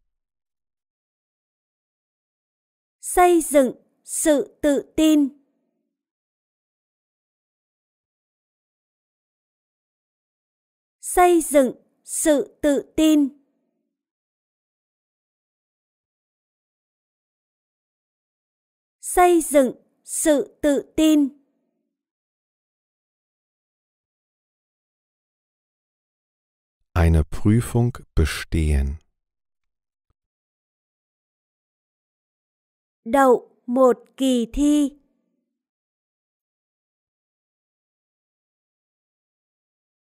Xây dựng sự tự tin xây dựng sự tự tin xây dựng sự tự tin eine Prüfung bestehen đậu một kỳ thi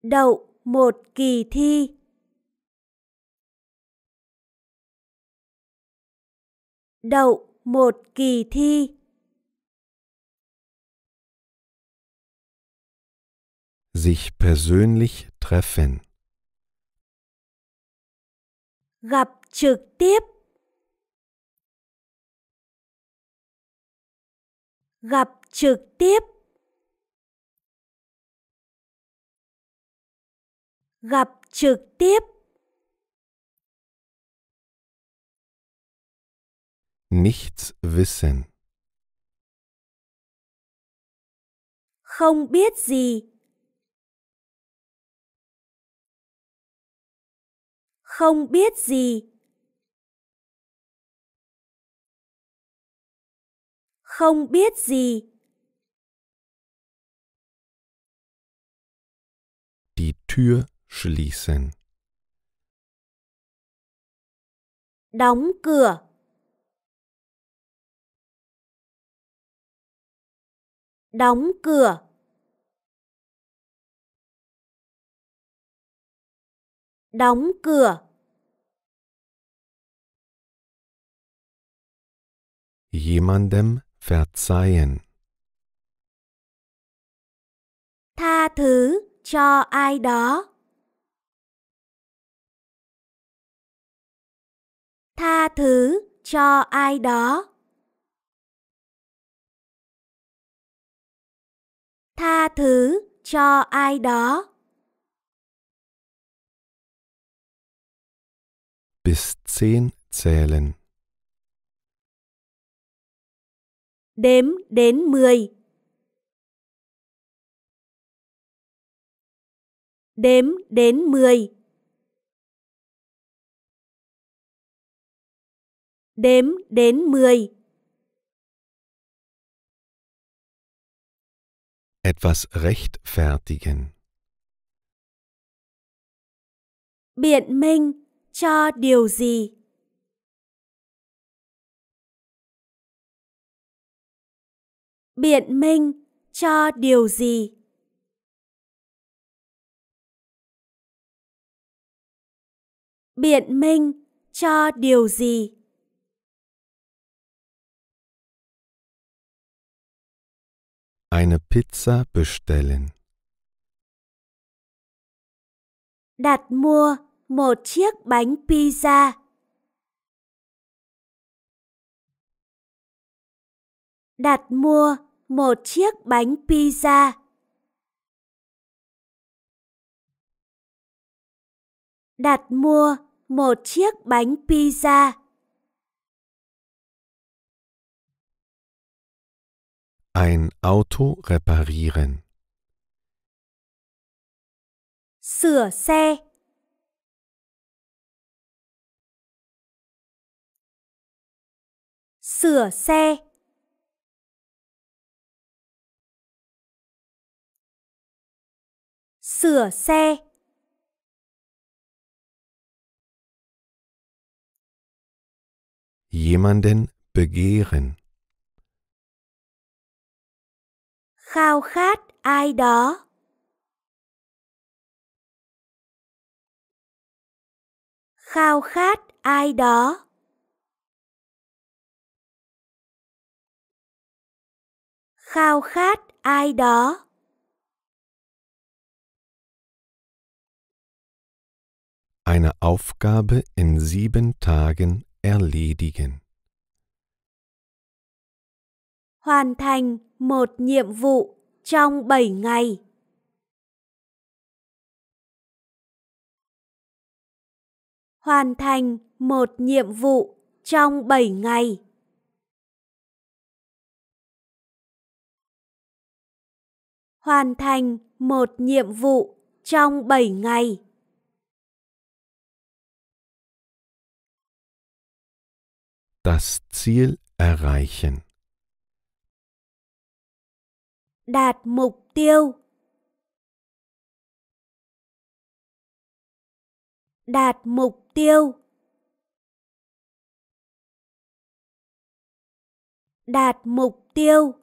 đậu một kỳ thi đậu một kỳ thi sich persönlich treffen gặp trực tiếp gặp trực tiếp gặp trực tiếp nichts wissen không biết gì không biết gì không biết gì. Die Tür schließen. Đóng cửa. Đóng cửa. Đóng cửa. jemandem verzeihen. Tha thứ cho ai đó. Tha thứ cho ai đó. Tha thứ cho ai đó. Bis zehn zählen. đếm đến 10. Đếm đến 10. Đếm đến 10. Etwas rechtfertigen. Biện minh cho điều gì? biện minh cho điều gì biện minh cho điều gì eine pizza bestellen đặt mua một chiếc bánh pizza đặt mua một chiếc bánh pizza. Đặt mua một chiếc bánh pizza. Ein Auto reparieren. Sửa xe. Sửa xe. sửa xe jemanden begehren khao khát ai đó khao khát ai đó khao khát ai đó eine Aufgabe in sieben Tagen erledigen. Hoàn thành một nhiệm vụ trong bảy ngày. Hoàn thành một nhiệm vụ trong bảy ngày. Hoàn thành một nhiệm vụ trong bảy ngày. Das Ziel erreichen. Đạt mục tiêu. Đạt mục tiêu. Đạt mục tiêu.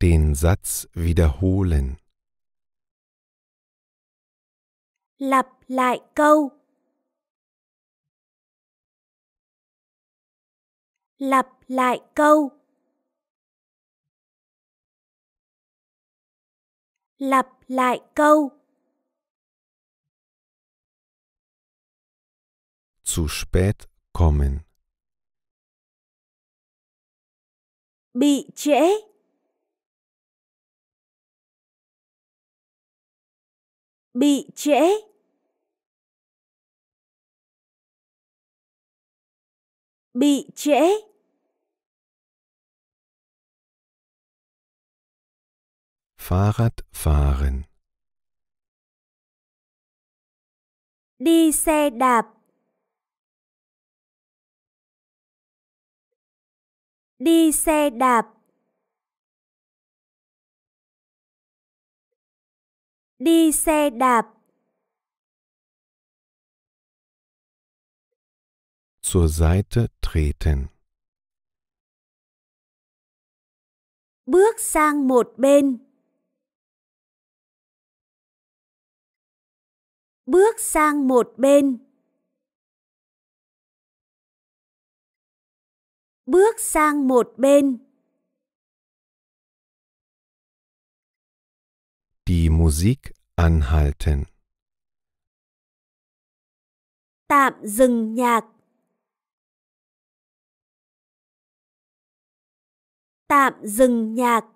Den Satz wiederholen. Lặp lại câu. lặp lại câu lặp lại câu zu spät kommen bị trễ bị trễ bị trễ Fahrrad fahren. Đi xe đạp. Đi xe đạp. Đi xe đạp. Zur Seite treten. Bước sang một bên. bước sang một bên bước sang một bên die Musik anhalten tạm dừng nhạc tạm dừng nhạc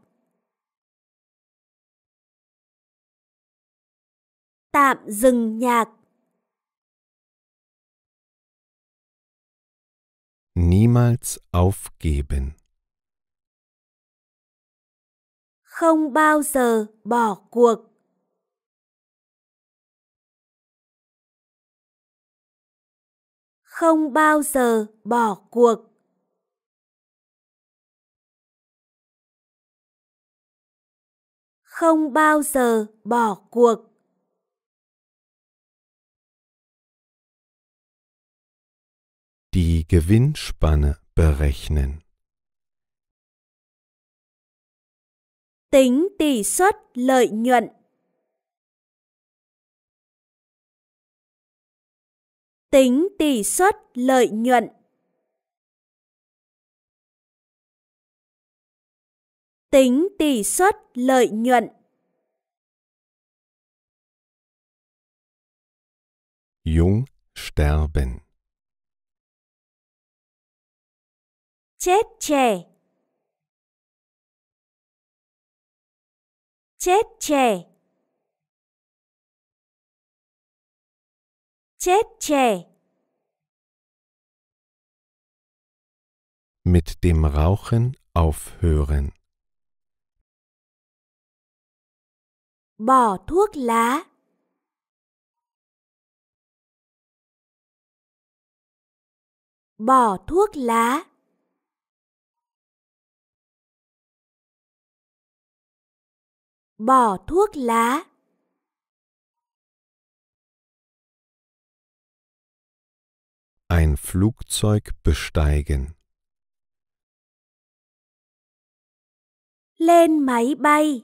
tạm dừng nhạc. Niemals aufgeben. Không bao giờ bỏ cuộc. Không bao giờ bỏ cuộc. Không bao giờ bỏ cuộc. Gewinnspanne berechnen. Tính tỷ suất lợi nhuận. Tính tỷ suất lợi nhuận. Tính tỷ suất lợi nhuận. Jung sterben. chết trẻ chết trẻ chết trẻ mit dem Rauchen aufhören bỏ thuốc lá bỏ thuốc lá bỏ thuốc lá Ein Flugzeug besteigen. Lên máy bay.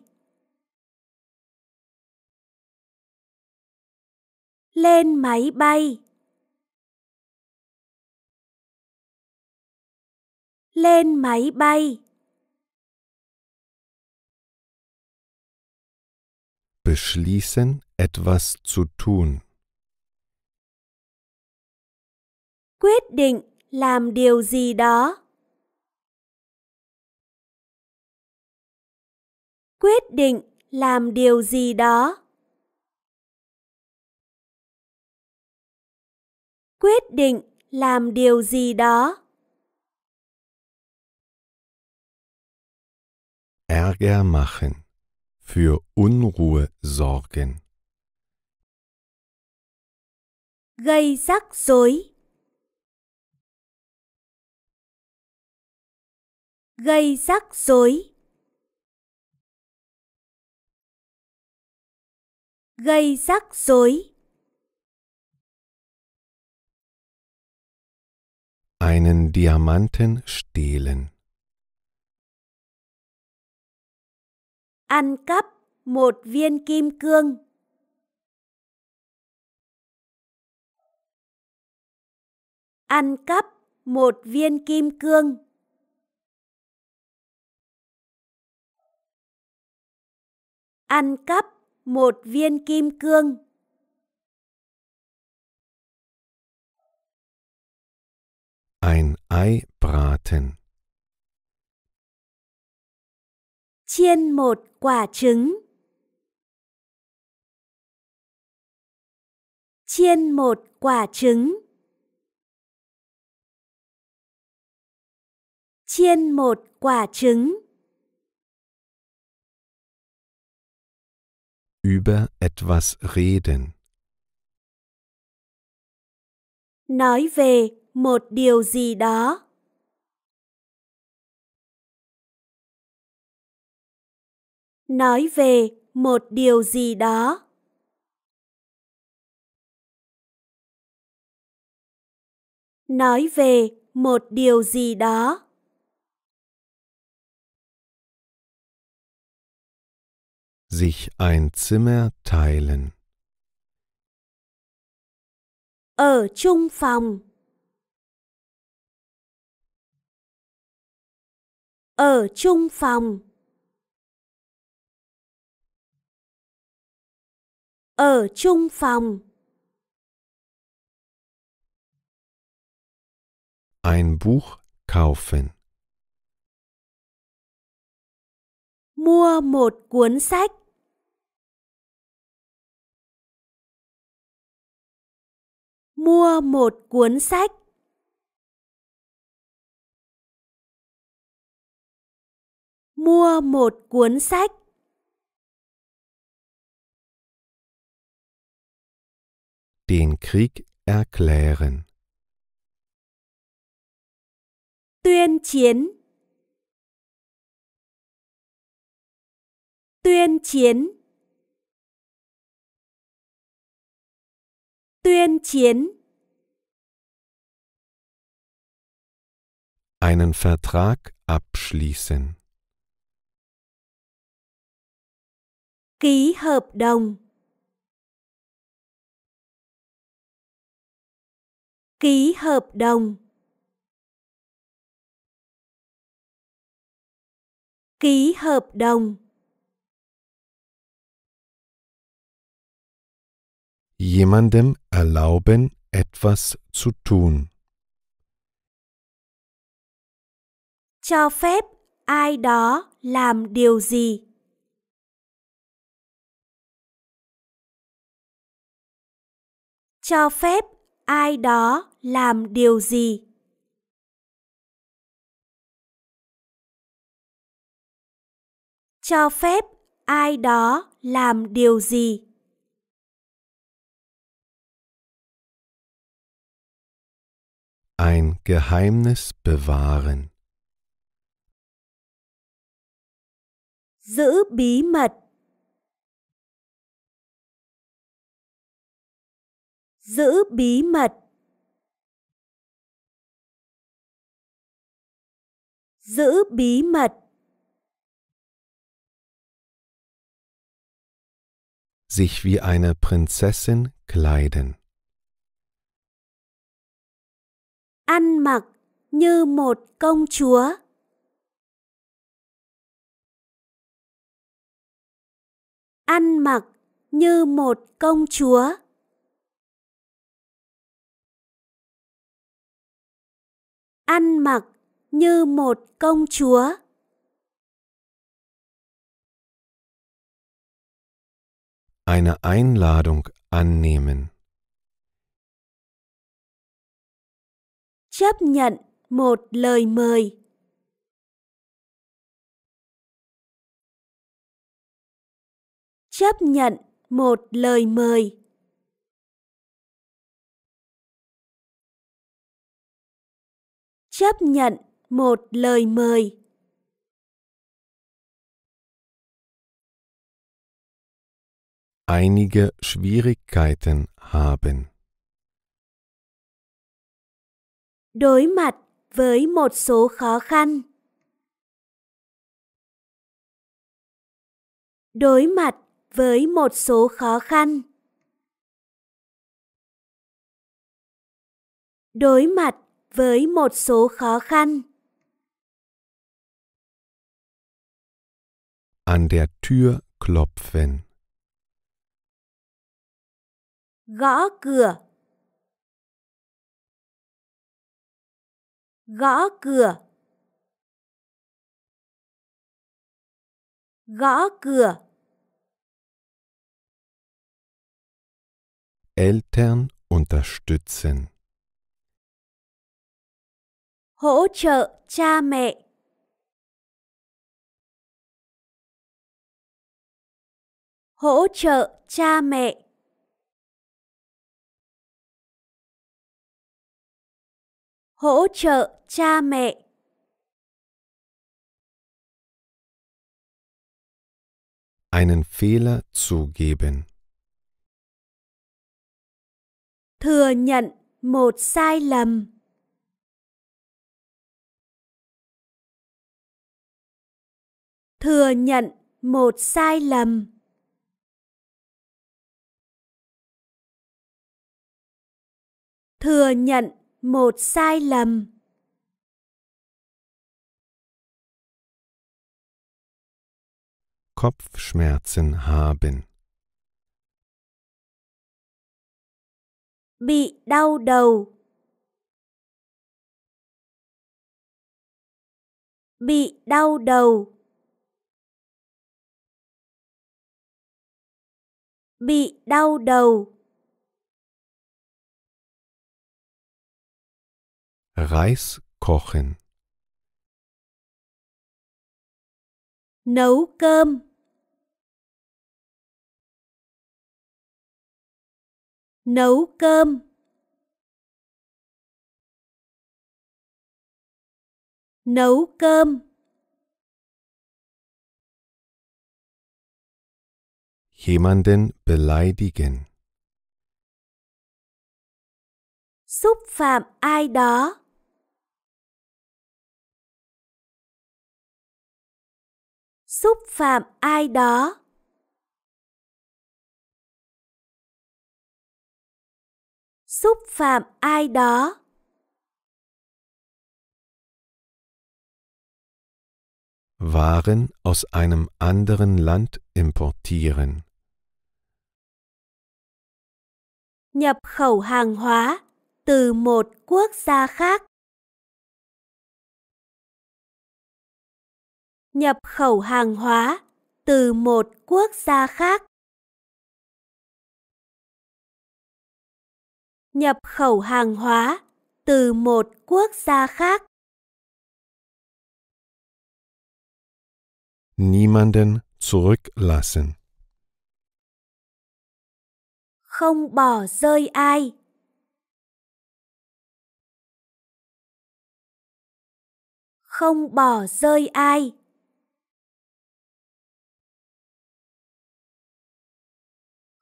Lên máy bay. Lên máy bay. beschließen, etwas zu tun. Quyết định làm điều gì đó. Quyết định làm điều gì đó. Quyết định làm điều gì đó. Ärger machen für Unruhe sorgen. Gây rắc rối. Gây rắc rối. Gây rắc rối. Einen Diamanten stehlen. ăn cắp một viên kim cương. Ăn cắp một viên kim cương. Ăn cắp một viên kim cương. Ein Ei braten. chiên một quả trứng chiên một quả trứng chiên một quả trứng über etwas reden nói về một điều gì đó nói về một điều gì đó nói về một điều gì đó sich ein Zimmer teilen ở chung phòng ở chung phòng ở chung phòng. Ein Buch kaufen. Mua một cuốn sách. Mua một cuốn sách. Mua một cuốn sách. Den Krieg erklären. Tuyên chiến. Tuyên chiến. Tuyên chiến. Einen Vertrag abschließen. Ký hợp đồng. ký hợp đồng ký hợp đồng jemandem erlauben etwas zu tun cho phép ai đó làm điều gì cho phép ai đó làm điều gì cho phép ai đó làm điều gì ein geheimnis bewahren giữ bí mật Giữ bí mật. Giữ bí mật. Sich wie eine Prinzessin kleiden. Ăn mặc như một công chúa. Ăn mặc như một công chúa. ăn mặc như một công chúa. Eine Einladung annehmen. Chấp nhận một lời mời. Chấp nhận một lời mời. chấp nhận một lời mời einige Schwierigkeiten haben. Đối mặt với một số khó khăn. Đối mặt với một số khó khăn. Đối mặt với một số khó khăn. An der Tür klopfen. Gõ cửa. Gõ cửa. Gõ cửa. Eltern unterstützen. hỗ trợ cha mẹ hỗ trợ cha mẹ hỗ trợ cha mẹ einen Fehler zugeben thừa nhận một sai lầm thừa nhận một sai lầm thừa nhận một sai lầm Kopfschmerzen haben bị đau đầu bị đau đầu bị đau đầu. Reis kochen. Nấu cơm. Nấu cơm. Nấu cơm. Jemanden beleidigen. Xúc phạm ai đó. Xúc phạm ai đó. Xúc phạm ai đó. Waren aus einem anderen Land importieren. nhập khẩu hàng hóa từ một quốc gia khác. Nhập khẩu hàng hóa từ một quốc gia khác. Nhập khẩu hàng hóa từ một quốc gia khác. Niemanden zurücklassen không bỏ rơi ai không bỏ rơi ai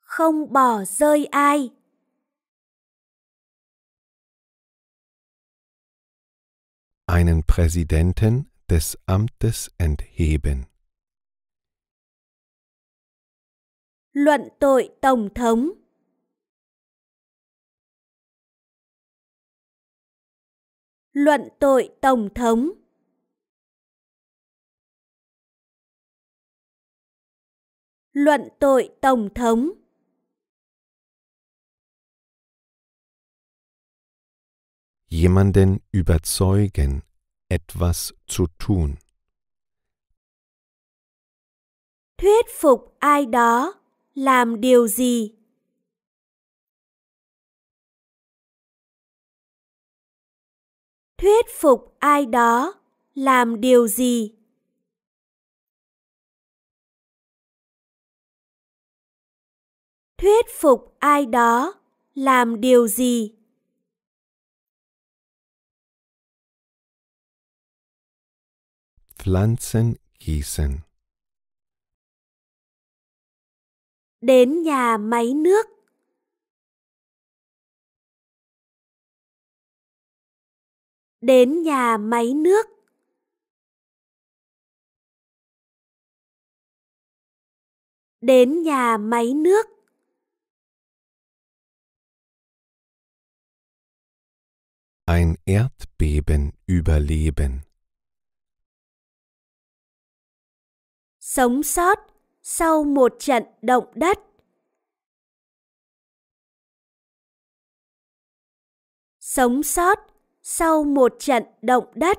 không bỏ rơi ai einen Präsidenten des Amtes entheben. Luận tội Tổng thống luận tội Tổng thống. Luận tội Tổng thống. Jemanden überzeugen, etwas zu tun. Thuyết phục ai đó làm điều gì? thuyết phục ai đó làm điều gì thuyết phục ai đó làm điều gì pflanzen gießen đến nhà máy nước đến nhà máy nước đến nhà máy nước ein Erdbeben überleben sống sót sau một trận động đất sống sót sau một trận động đất.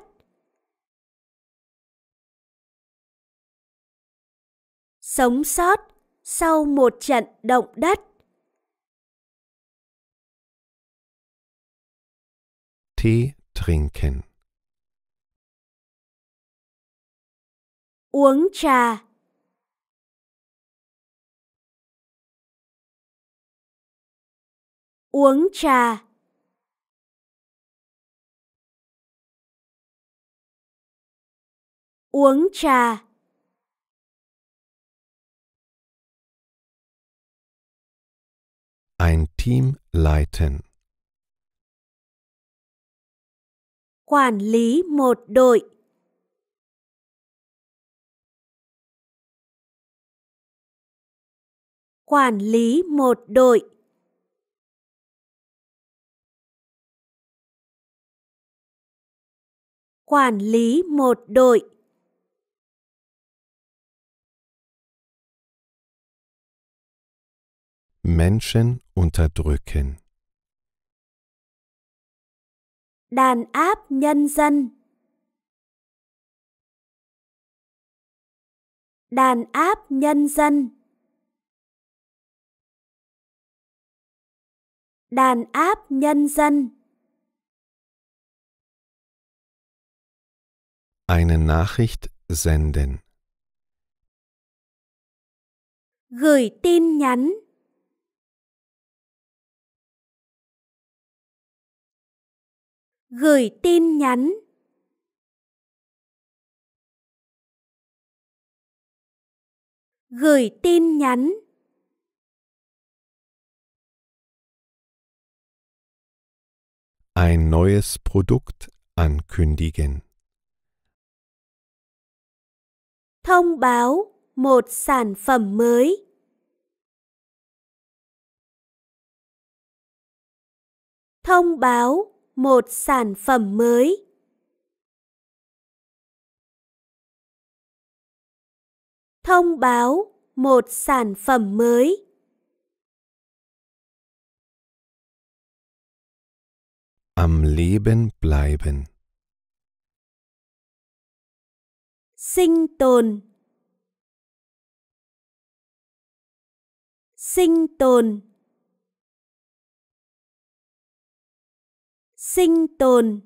Sống sót sau một trận động đất. Tee trinken. Uống trà. Uống trà. uống trà ein Team leiten quản lý một đội quản lý một đội quản lý một đội Menschen unterdrücken. Đàn áp nhân dân. Đàn áp nhân dân. Đàn áp nhân dân. Eine Nachricht senden. Gửi tin nhắn. gửi tin nhắn gửi tin nhắn ein neues Produkt ankündigen thông báo một sản phẩm mới thông báo một sản phẩm mới thông báo một sản phẩm mới am leben bleiben sinh tồn sinh tồn sinh tồn.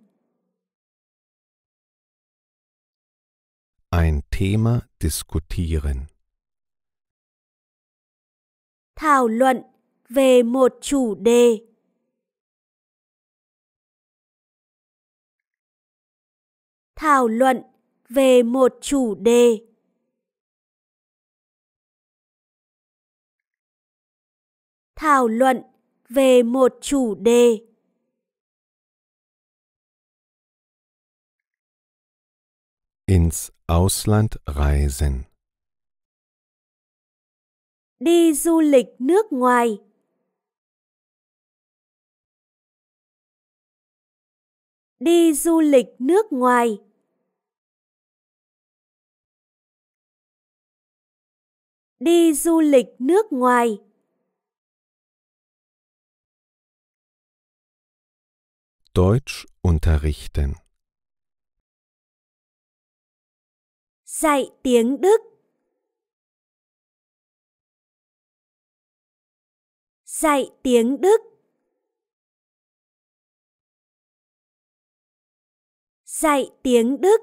Ein Thema diskutieren. Thảo luận về một chủ đề. Thảo luận về một chủ đề. Thảo luận về một chủ đề. Ins Ausland reisen. Đi du lịch nước ngoài. Đi du lịch nước ngoài. Đi du lịch nước ngoài. Deutsch unterrichten. dạy tiếng Đức. Dạy tiếng Đức. Dạy tiếng Đức.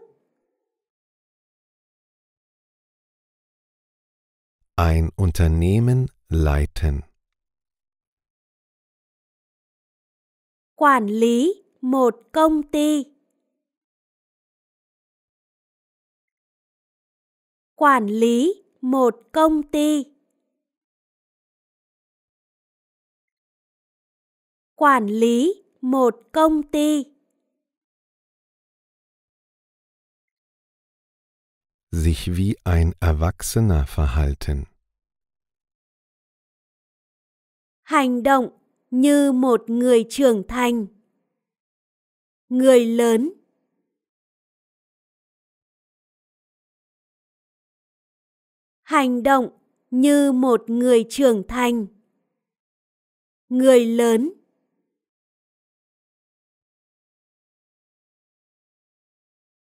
Ein Unternehmen leiten. Quản lý một công ty. quản lý một công ty quản lý một công ty sich wie ein Erwachsener verhalten. Hành động như một người trưởng thành. Người lớn hành động như một người trưởng thành người lớn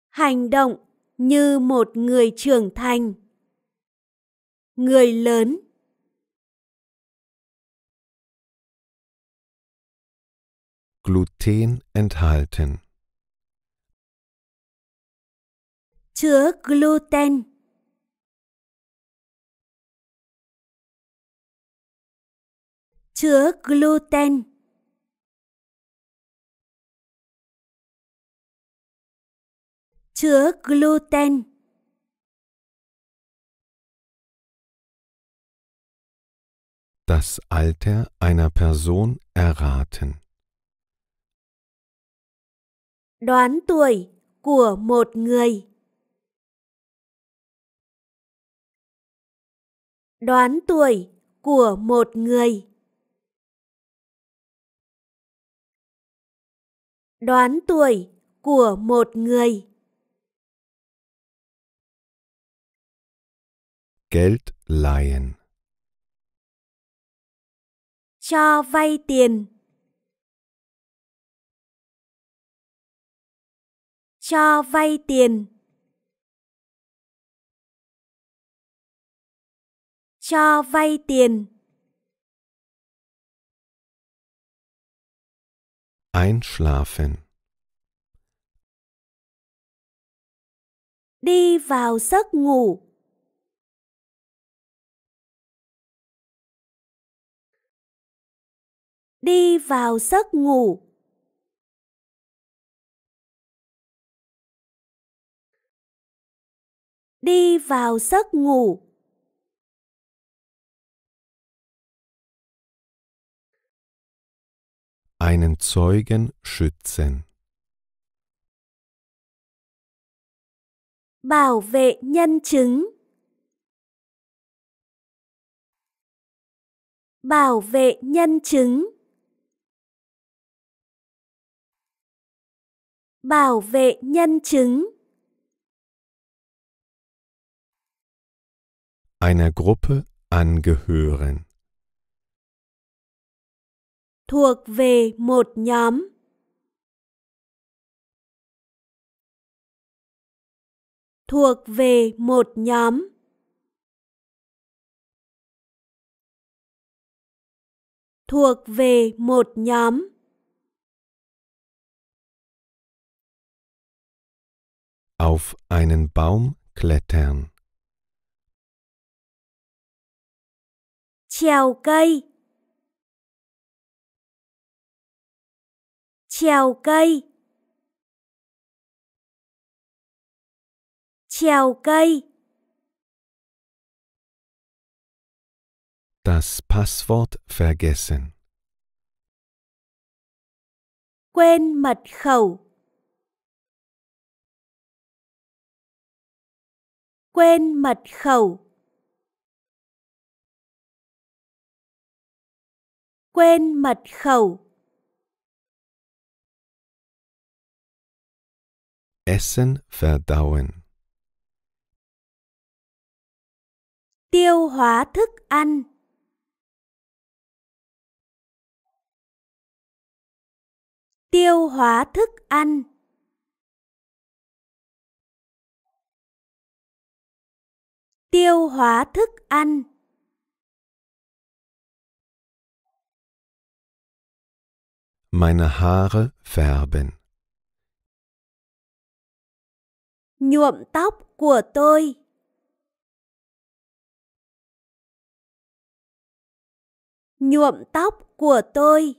hành động như một người trưởng thành người lớn gluten enthalten chứa gluten chứa gluten. Chứa gluten. Das Alter einer Person erraten. Đoán tuổi của một người. Đoán tuổi của một người. đoán tuổi của một người. Geld leihen. Cho vay tiền. Cho vay tiền. Cho vay tiền. Einschlafen. Đi vào giấc ngủ. Đi vào giấc ngủ. Đi vào giấc ngủ. einen Zeugen schützen. Bảo vệ nhân chứng. Bảo vệ nhân chứng. Bảo vệ nhân chứng. Einer Gruppe angehören. thuộc về một nhóm thuộc về một nhóm thuộc về một nhóm auf einen Baum klettern trèo cây trèo cây trèo cây Das Passwort vergessen. Quên mật khẩu. Quên mật khẩu. Quên mật khẩu. Essen verdauen. Tiêu hóa thức ăn. Tiêu hóa thức ăn. Tiêu hóa thức ăn. Meine Haare färben. nhuộm tóc của tôi. Nhuộm tóc của tôi.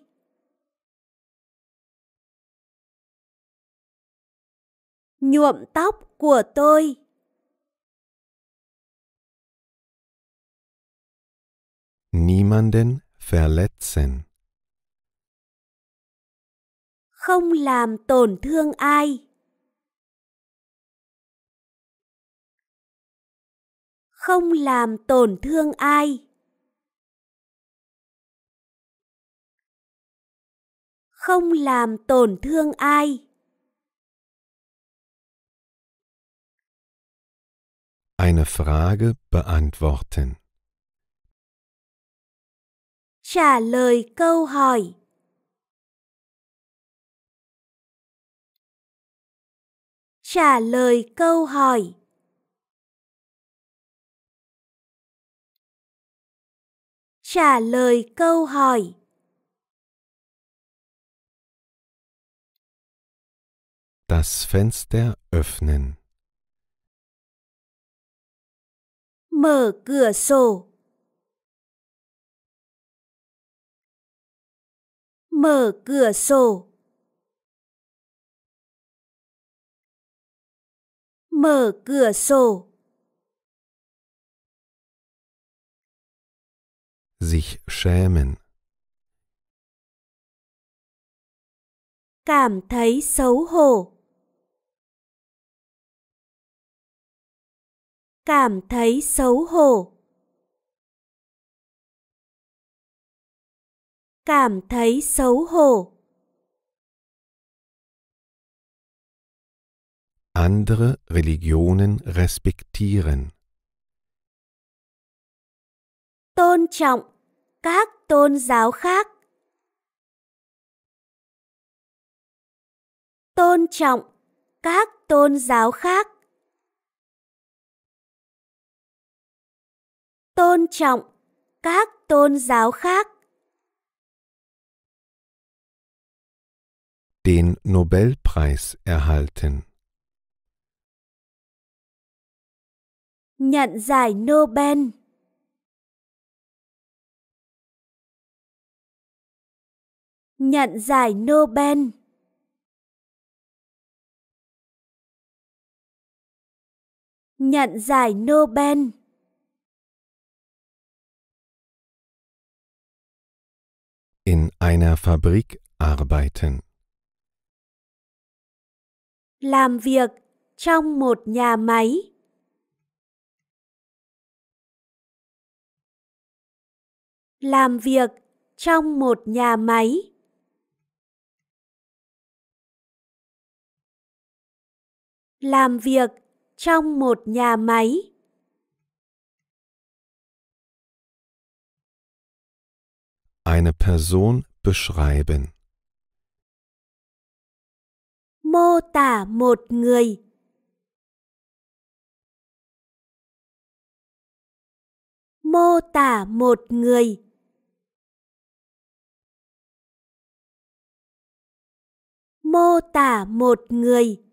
Nhuộm tóc của tôi. Niemanden verletzen. Không làm tổn thương ai. không làm tổn thương ai không làm tổn thương ai Eine Frage beantworten. Trả lời câu hỏi. Trả lời câu hỏi. trả lời câu hỏi Das Fenster öffnen. Mở cửa sổ. Mở cửa sổ. Mở cửa sổ. sich schämen. Cảm thấy xấu hổ. Cảm thấy xấu hổ. Cảm thấy xấu hổ. andere Religionen respektieren. Tôn trọng các tôn giáo khác. Tôn trọng các tôn giáo khác. Tôn trọng các tôn giáo khác. Den Nobelpreis erhalten. Nhận giải Nobel nhận giải Nobel. Nhận giải Nobel. In einer Fabrik arbeiten. Làm việc trong một nhà máy. Làm việc trong một nhà máy. làm việc trong một nhà máy eine Person beschreiben mô tả một người mô tả một người mô tả một người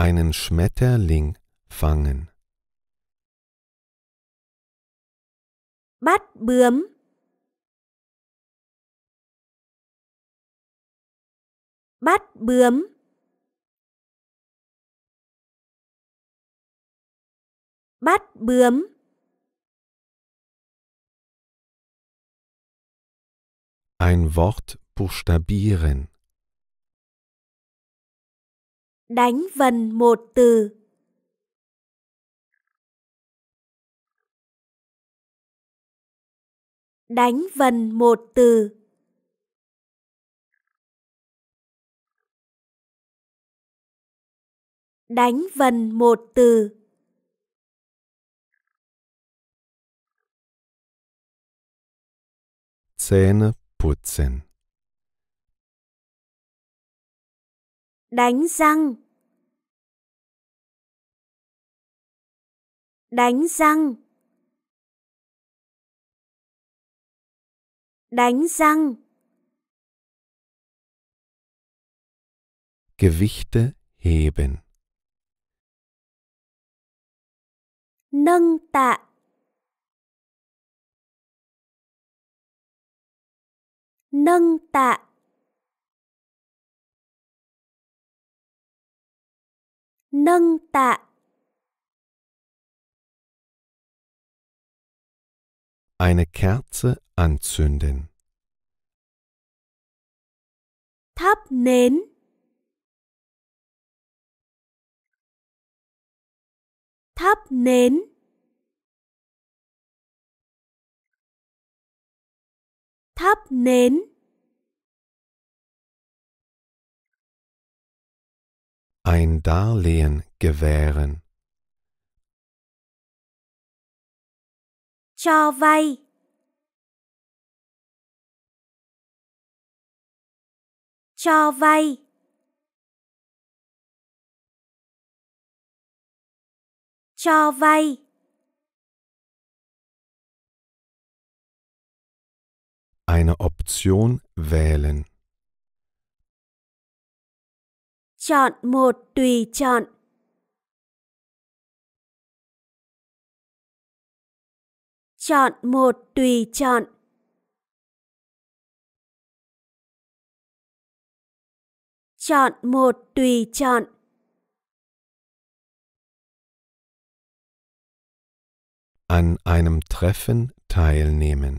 einen Schmetterling fangen. Bắt bướm. Bắt bướm. Bắt bướm. Ein Wort buchstabieren. đánh vần một từ đánh vần một từ đánh vần một từ Zähne putzen đánh răng đánh răng đánh răng Gewichte heben nâng tạ nâng tạ nâng tạ eine Kerze anzünden thắp nến thắp nến thắp nến ein Darlehen gewähren. Cho vay. Cho vay. Cho vay. Eine Option wählen. Chọn một tùy chọn. Chọn một tùy chọn. Chọn một tùy chọn. An einem Treffen teilnehmen.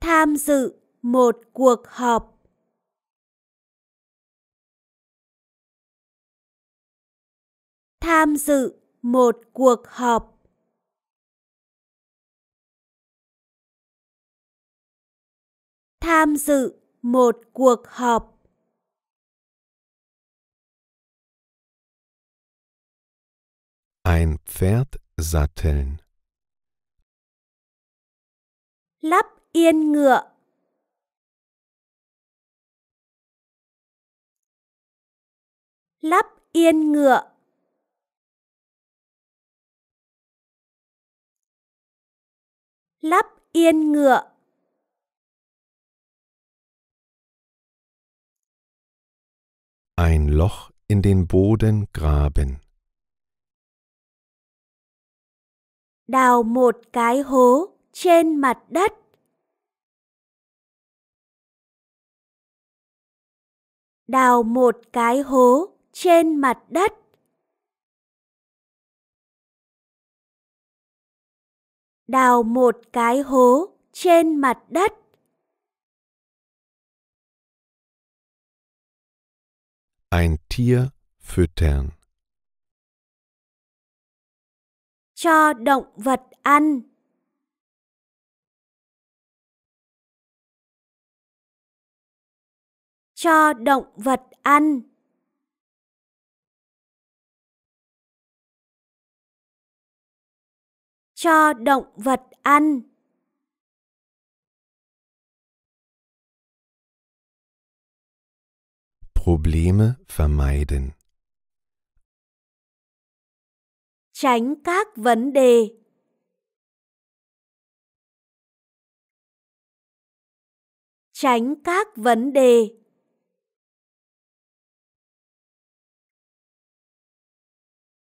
Tham dự một cuộc họp tham dự một cuộc họp tham dự một cuộc họp ein Pferd satteln lắp yên ngựa lắp yên ngựa lắp yên ngựa. Ein Loch in den Boden graben. Đào một cái hố trên mặt đất. Đào một cái hố trên mặt đất. đào một cái hố trên mặt đất. Ein Tier füttern. Cho động vật ăn. Cho động vật ăn. cho động vật ăn. Probleme vermeiden. Tránh các vấn đề. Tránh các vấn đề.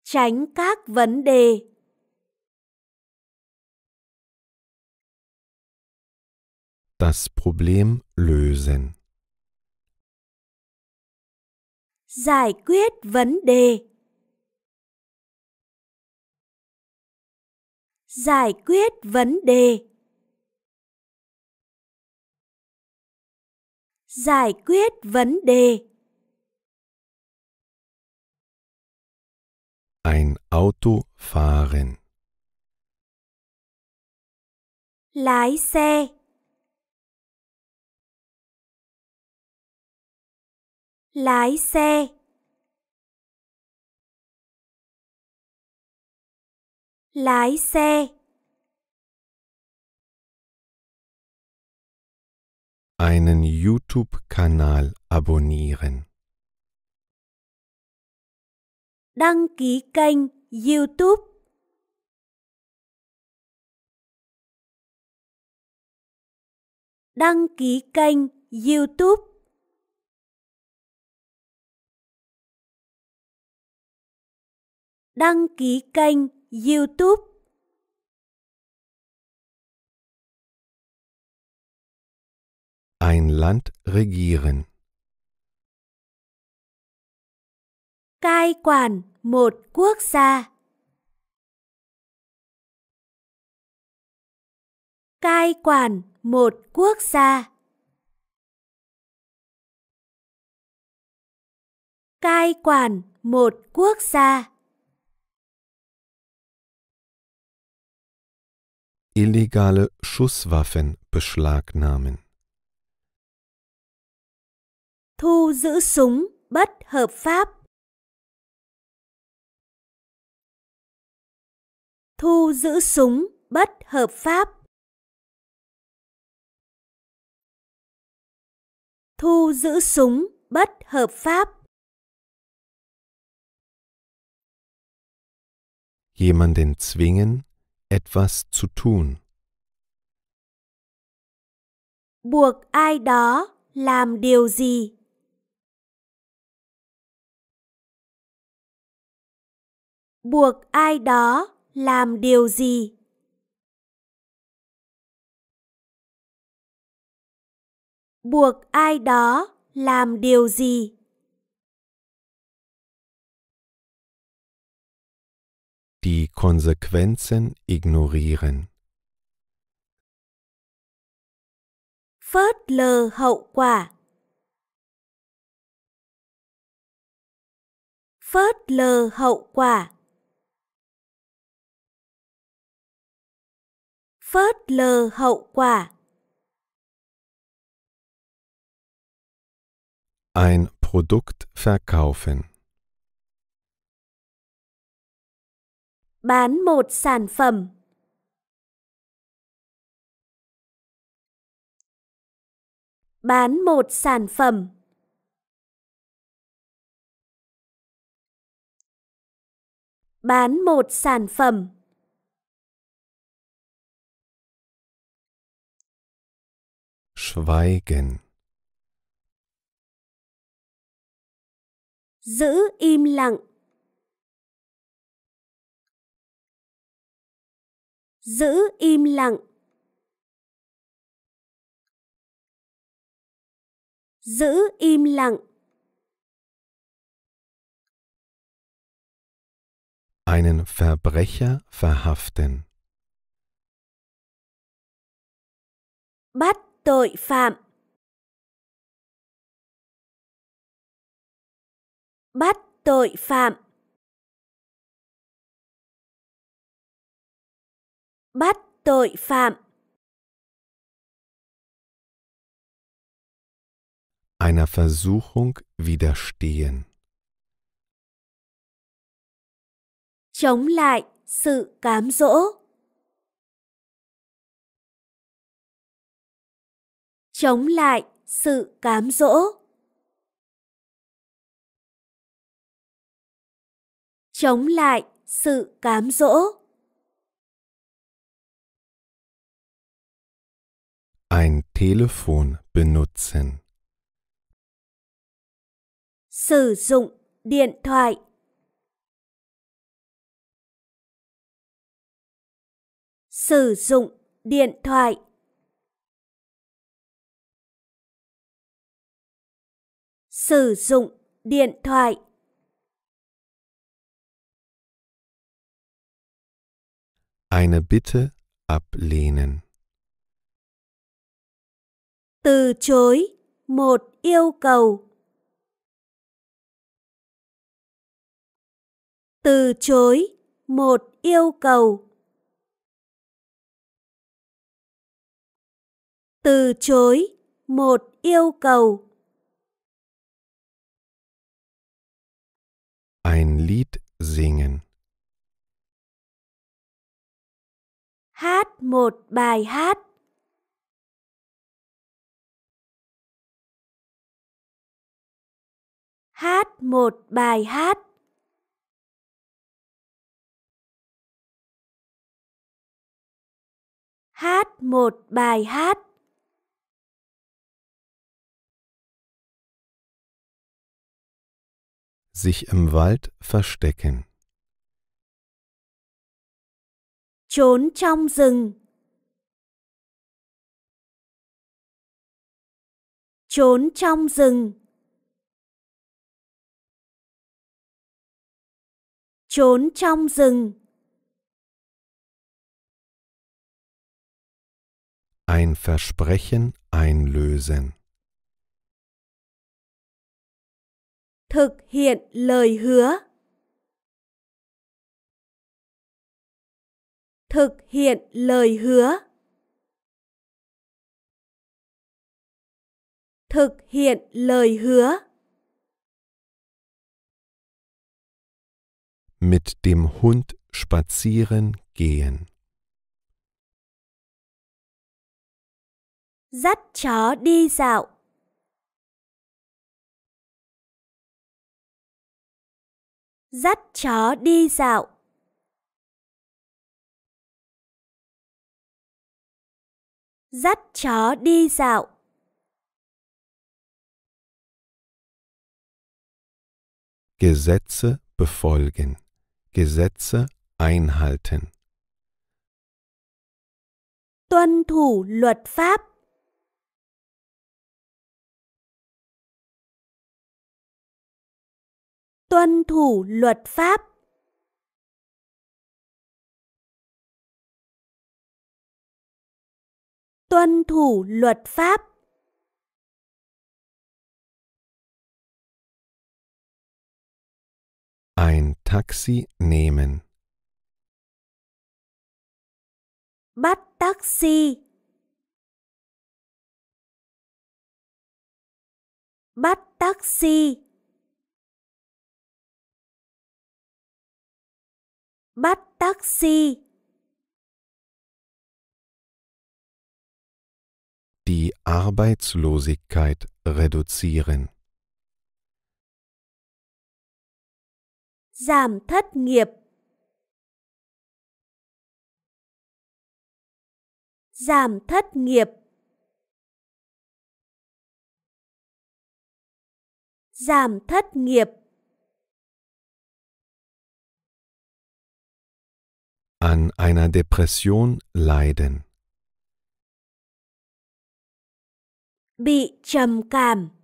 Tránh các vấn đề. Das Problem lösen. Giải quyết vấn đề. Giải quyết vấn đề. Giải quyết vấn đề. Ein Auto fahren. Lái xe. lái xe lái xe einen YouTube-Kanal abonnieren. Đăng ký kênh YouTube. Đăng ký kênh YouTube. đăng ký kênh YouTube. Ein Land regieren. Cai quản một quốc gia. Cai quản một quốc gia. Cai quản một quốc gia. illegale Schusswaffen beschlagnahmen. Thu giữ súng bất hợp pháp. Thu giữ súng bất hợp pháp. Thu giữ súng bất hợp pháp. Jemanden zwingen, etwas zu tun. Buộc ai đó làm điều gì? Buộc ai đó làm điều gì? Buộc ai đó làm điều gì? Konsequenzen ignorieren. Phớt lờ hậu quả. Phớt lờ hậu quả. Phớt lờ hậu quả. Ein Produkt verkaufen. bán một sản phẩm. Bán một sản phẩm. Bán một sản phẩm. Schweigen. Giữ im lặng. giữ im lặng giữ im lặng einen Verbrecher verhaften bắt tội phạm bắt tội phạm bắt tội phạm. Einer Versuchung widerstehen. Chống lại sự cám dỗ. Chống lại sự cám dỗ. Chống lại sự cám dỗ. Ein Telefon benutzen. Sử dụng điện thoại. Sử dụng điện thoại. Sử dụng điện thoại. Eine Bitte ablehnen. từ chối một yêu cầu từ chối một yêu cầu từ chối một yêu cầu ein lied singen hát một bài hát hát một bài hát hát một bài hát sich im Wald verstecken trốn trong rừng trốn trong rừng trốn trong rừng. Ein Versprechen einlösen. Thực hiện lời hứa. Thực hiện lời hứa. Thực hiện lời hứa. mit dem Hund spazieren gehen. Dắt chó đi dạo. Dắt chó đi dạo. Dắt chó đi dạo. Gesetze befolgen. Gesetze einhalten. Tuân thủ luật pháp. Tuân thủ luật pháp. Tuân thủ luật pháp. Ein Taxi nehmen. Bắt taxi. Bắt taxi. Bắt taxi. Die Arbeitslosigkeit reduzieren. giảm thất nghiệp giảm thất nghiệp giảm thất nghiệp an einer Depression leiden bị trầm cảm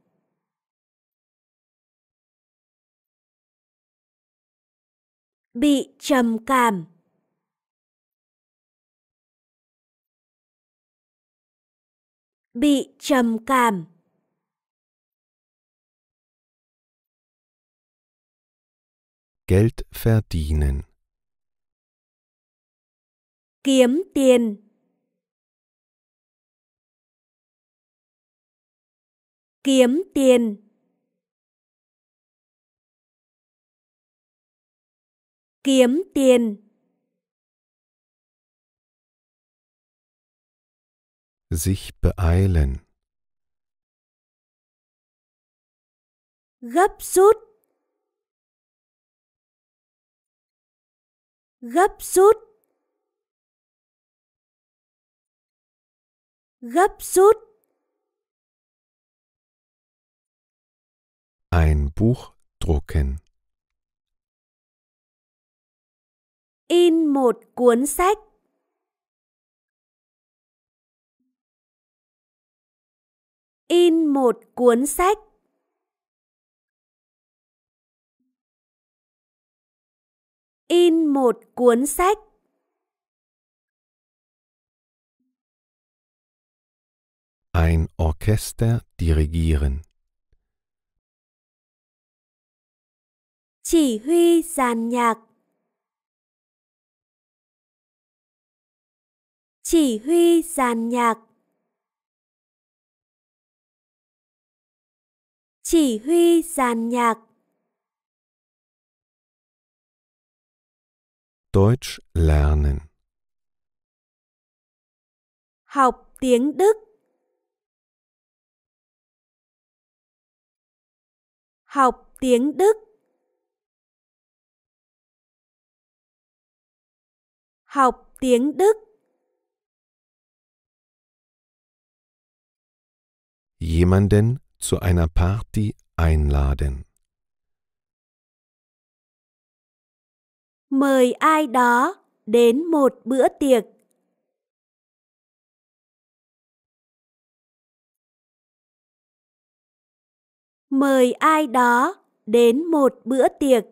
bị trầm cảm bị trầm cảm Geld verdienen kiếm tiền kiếm tiền kiếm tiền sich beeilen gấp rút gấp rút gấp rút ein buch drucken in một cuốn sách in một cuốn sách in một cuốn sách ein Orchester dirigieren chỉ huy dàn nhạc chỉ huy giàn nhạc chỉ huy giàn nhạc Deutsch lernen học tiếng Đức học tiếng Đức học tiếng Đức jemanden zu einer Party einladen. Mời ai đó đến một bữa tiệc. Mời ai đó đến một bữa tiệc.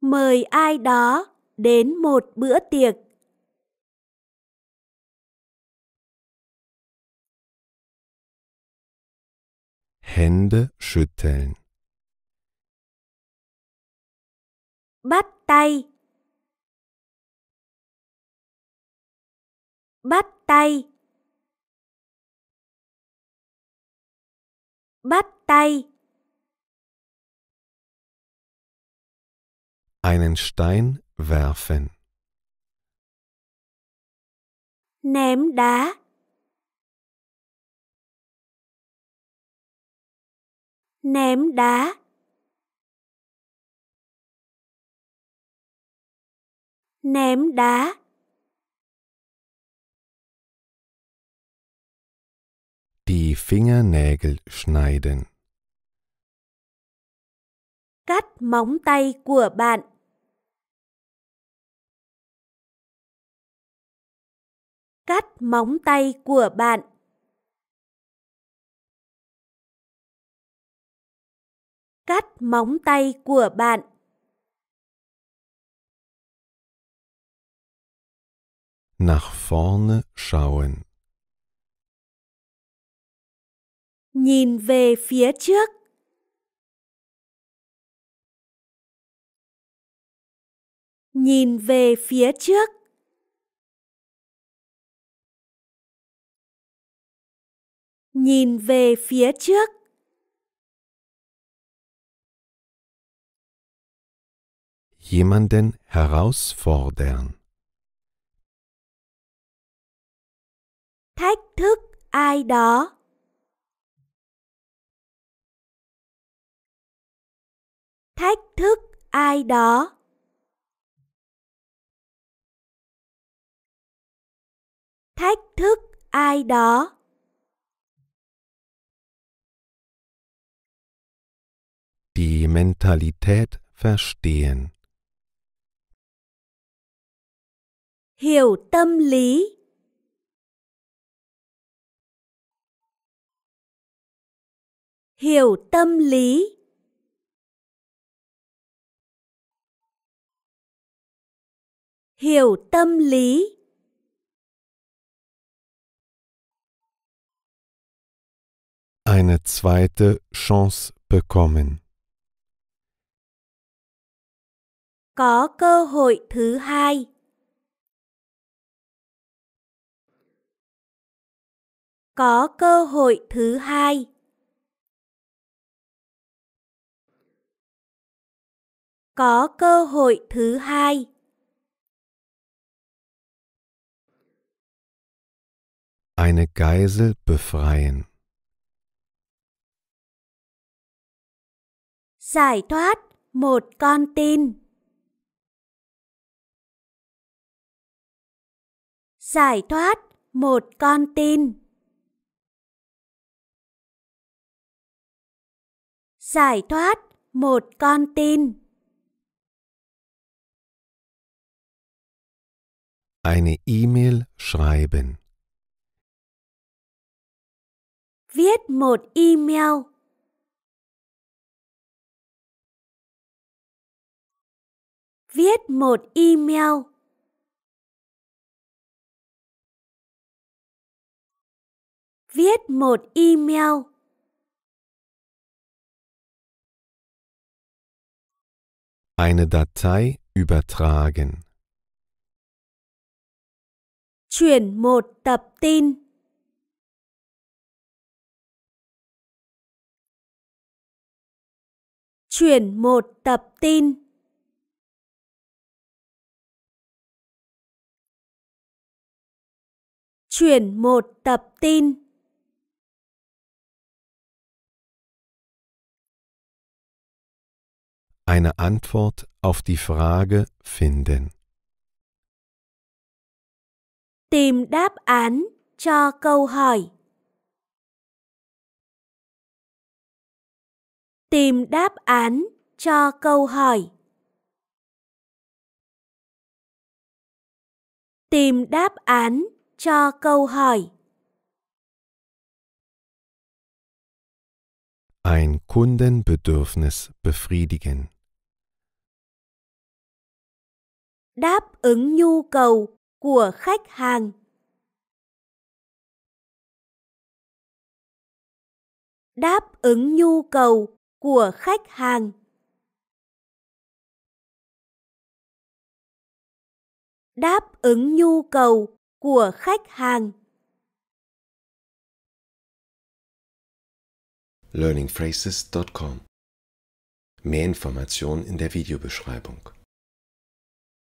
Mời ai đó đến một bữa tiệc. Hände schütteln. Bắt tay. Bắt tay. Bắt tay. Einen Stein werfen ném đá ném đá ném đá die Fingernägel schneiden cắt móng tay của bạn cắt móng tay của bạn. Cắt móng tay của bạn. Nach vorne schauen. Nhìn về phía trước. Nhìn về phía trước. nhìn về phía trước jemanden herausfordern thách thức ai đó thách thức ai đó thách thức ai đó die Mentalität verstehen. Hiểu tâm lý. Hiểu tâm lý. Hiểu tâm lý. Eine zweite Chance bekommen. có cơ hội thứ hai có cơ hội thứ hai có cơ hội thứ hai eine Geisel befreien giải thoát một con tin Giải thoát một con tin. Giải thoát một con tin. Eine E-Mail schreiben. Viết một email. Viết một email. viết một email Eine Datei übertragen. Chuyển một tập tin. Chuyển một tập tin. Chuyển một tập tin. eine Antwort auf die Frage finden. Tìm đáp án cho câu hỏi. Tìm đáp án cho câu hỏi. Tìm đáp án cho câu hỏi. Ein Kundenbedürfnis befriedigen. Đáp ứng nhu cầu của khách hàng. Đáp ứng nhu cầu của khách hàng. Đáp ứng nhu cầu của khách hàng. learningphrases.com. Mehr Informationen in der Videobeschreibung.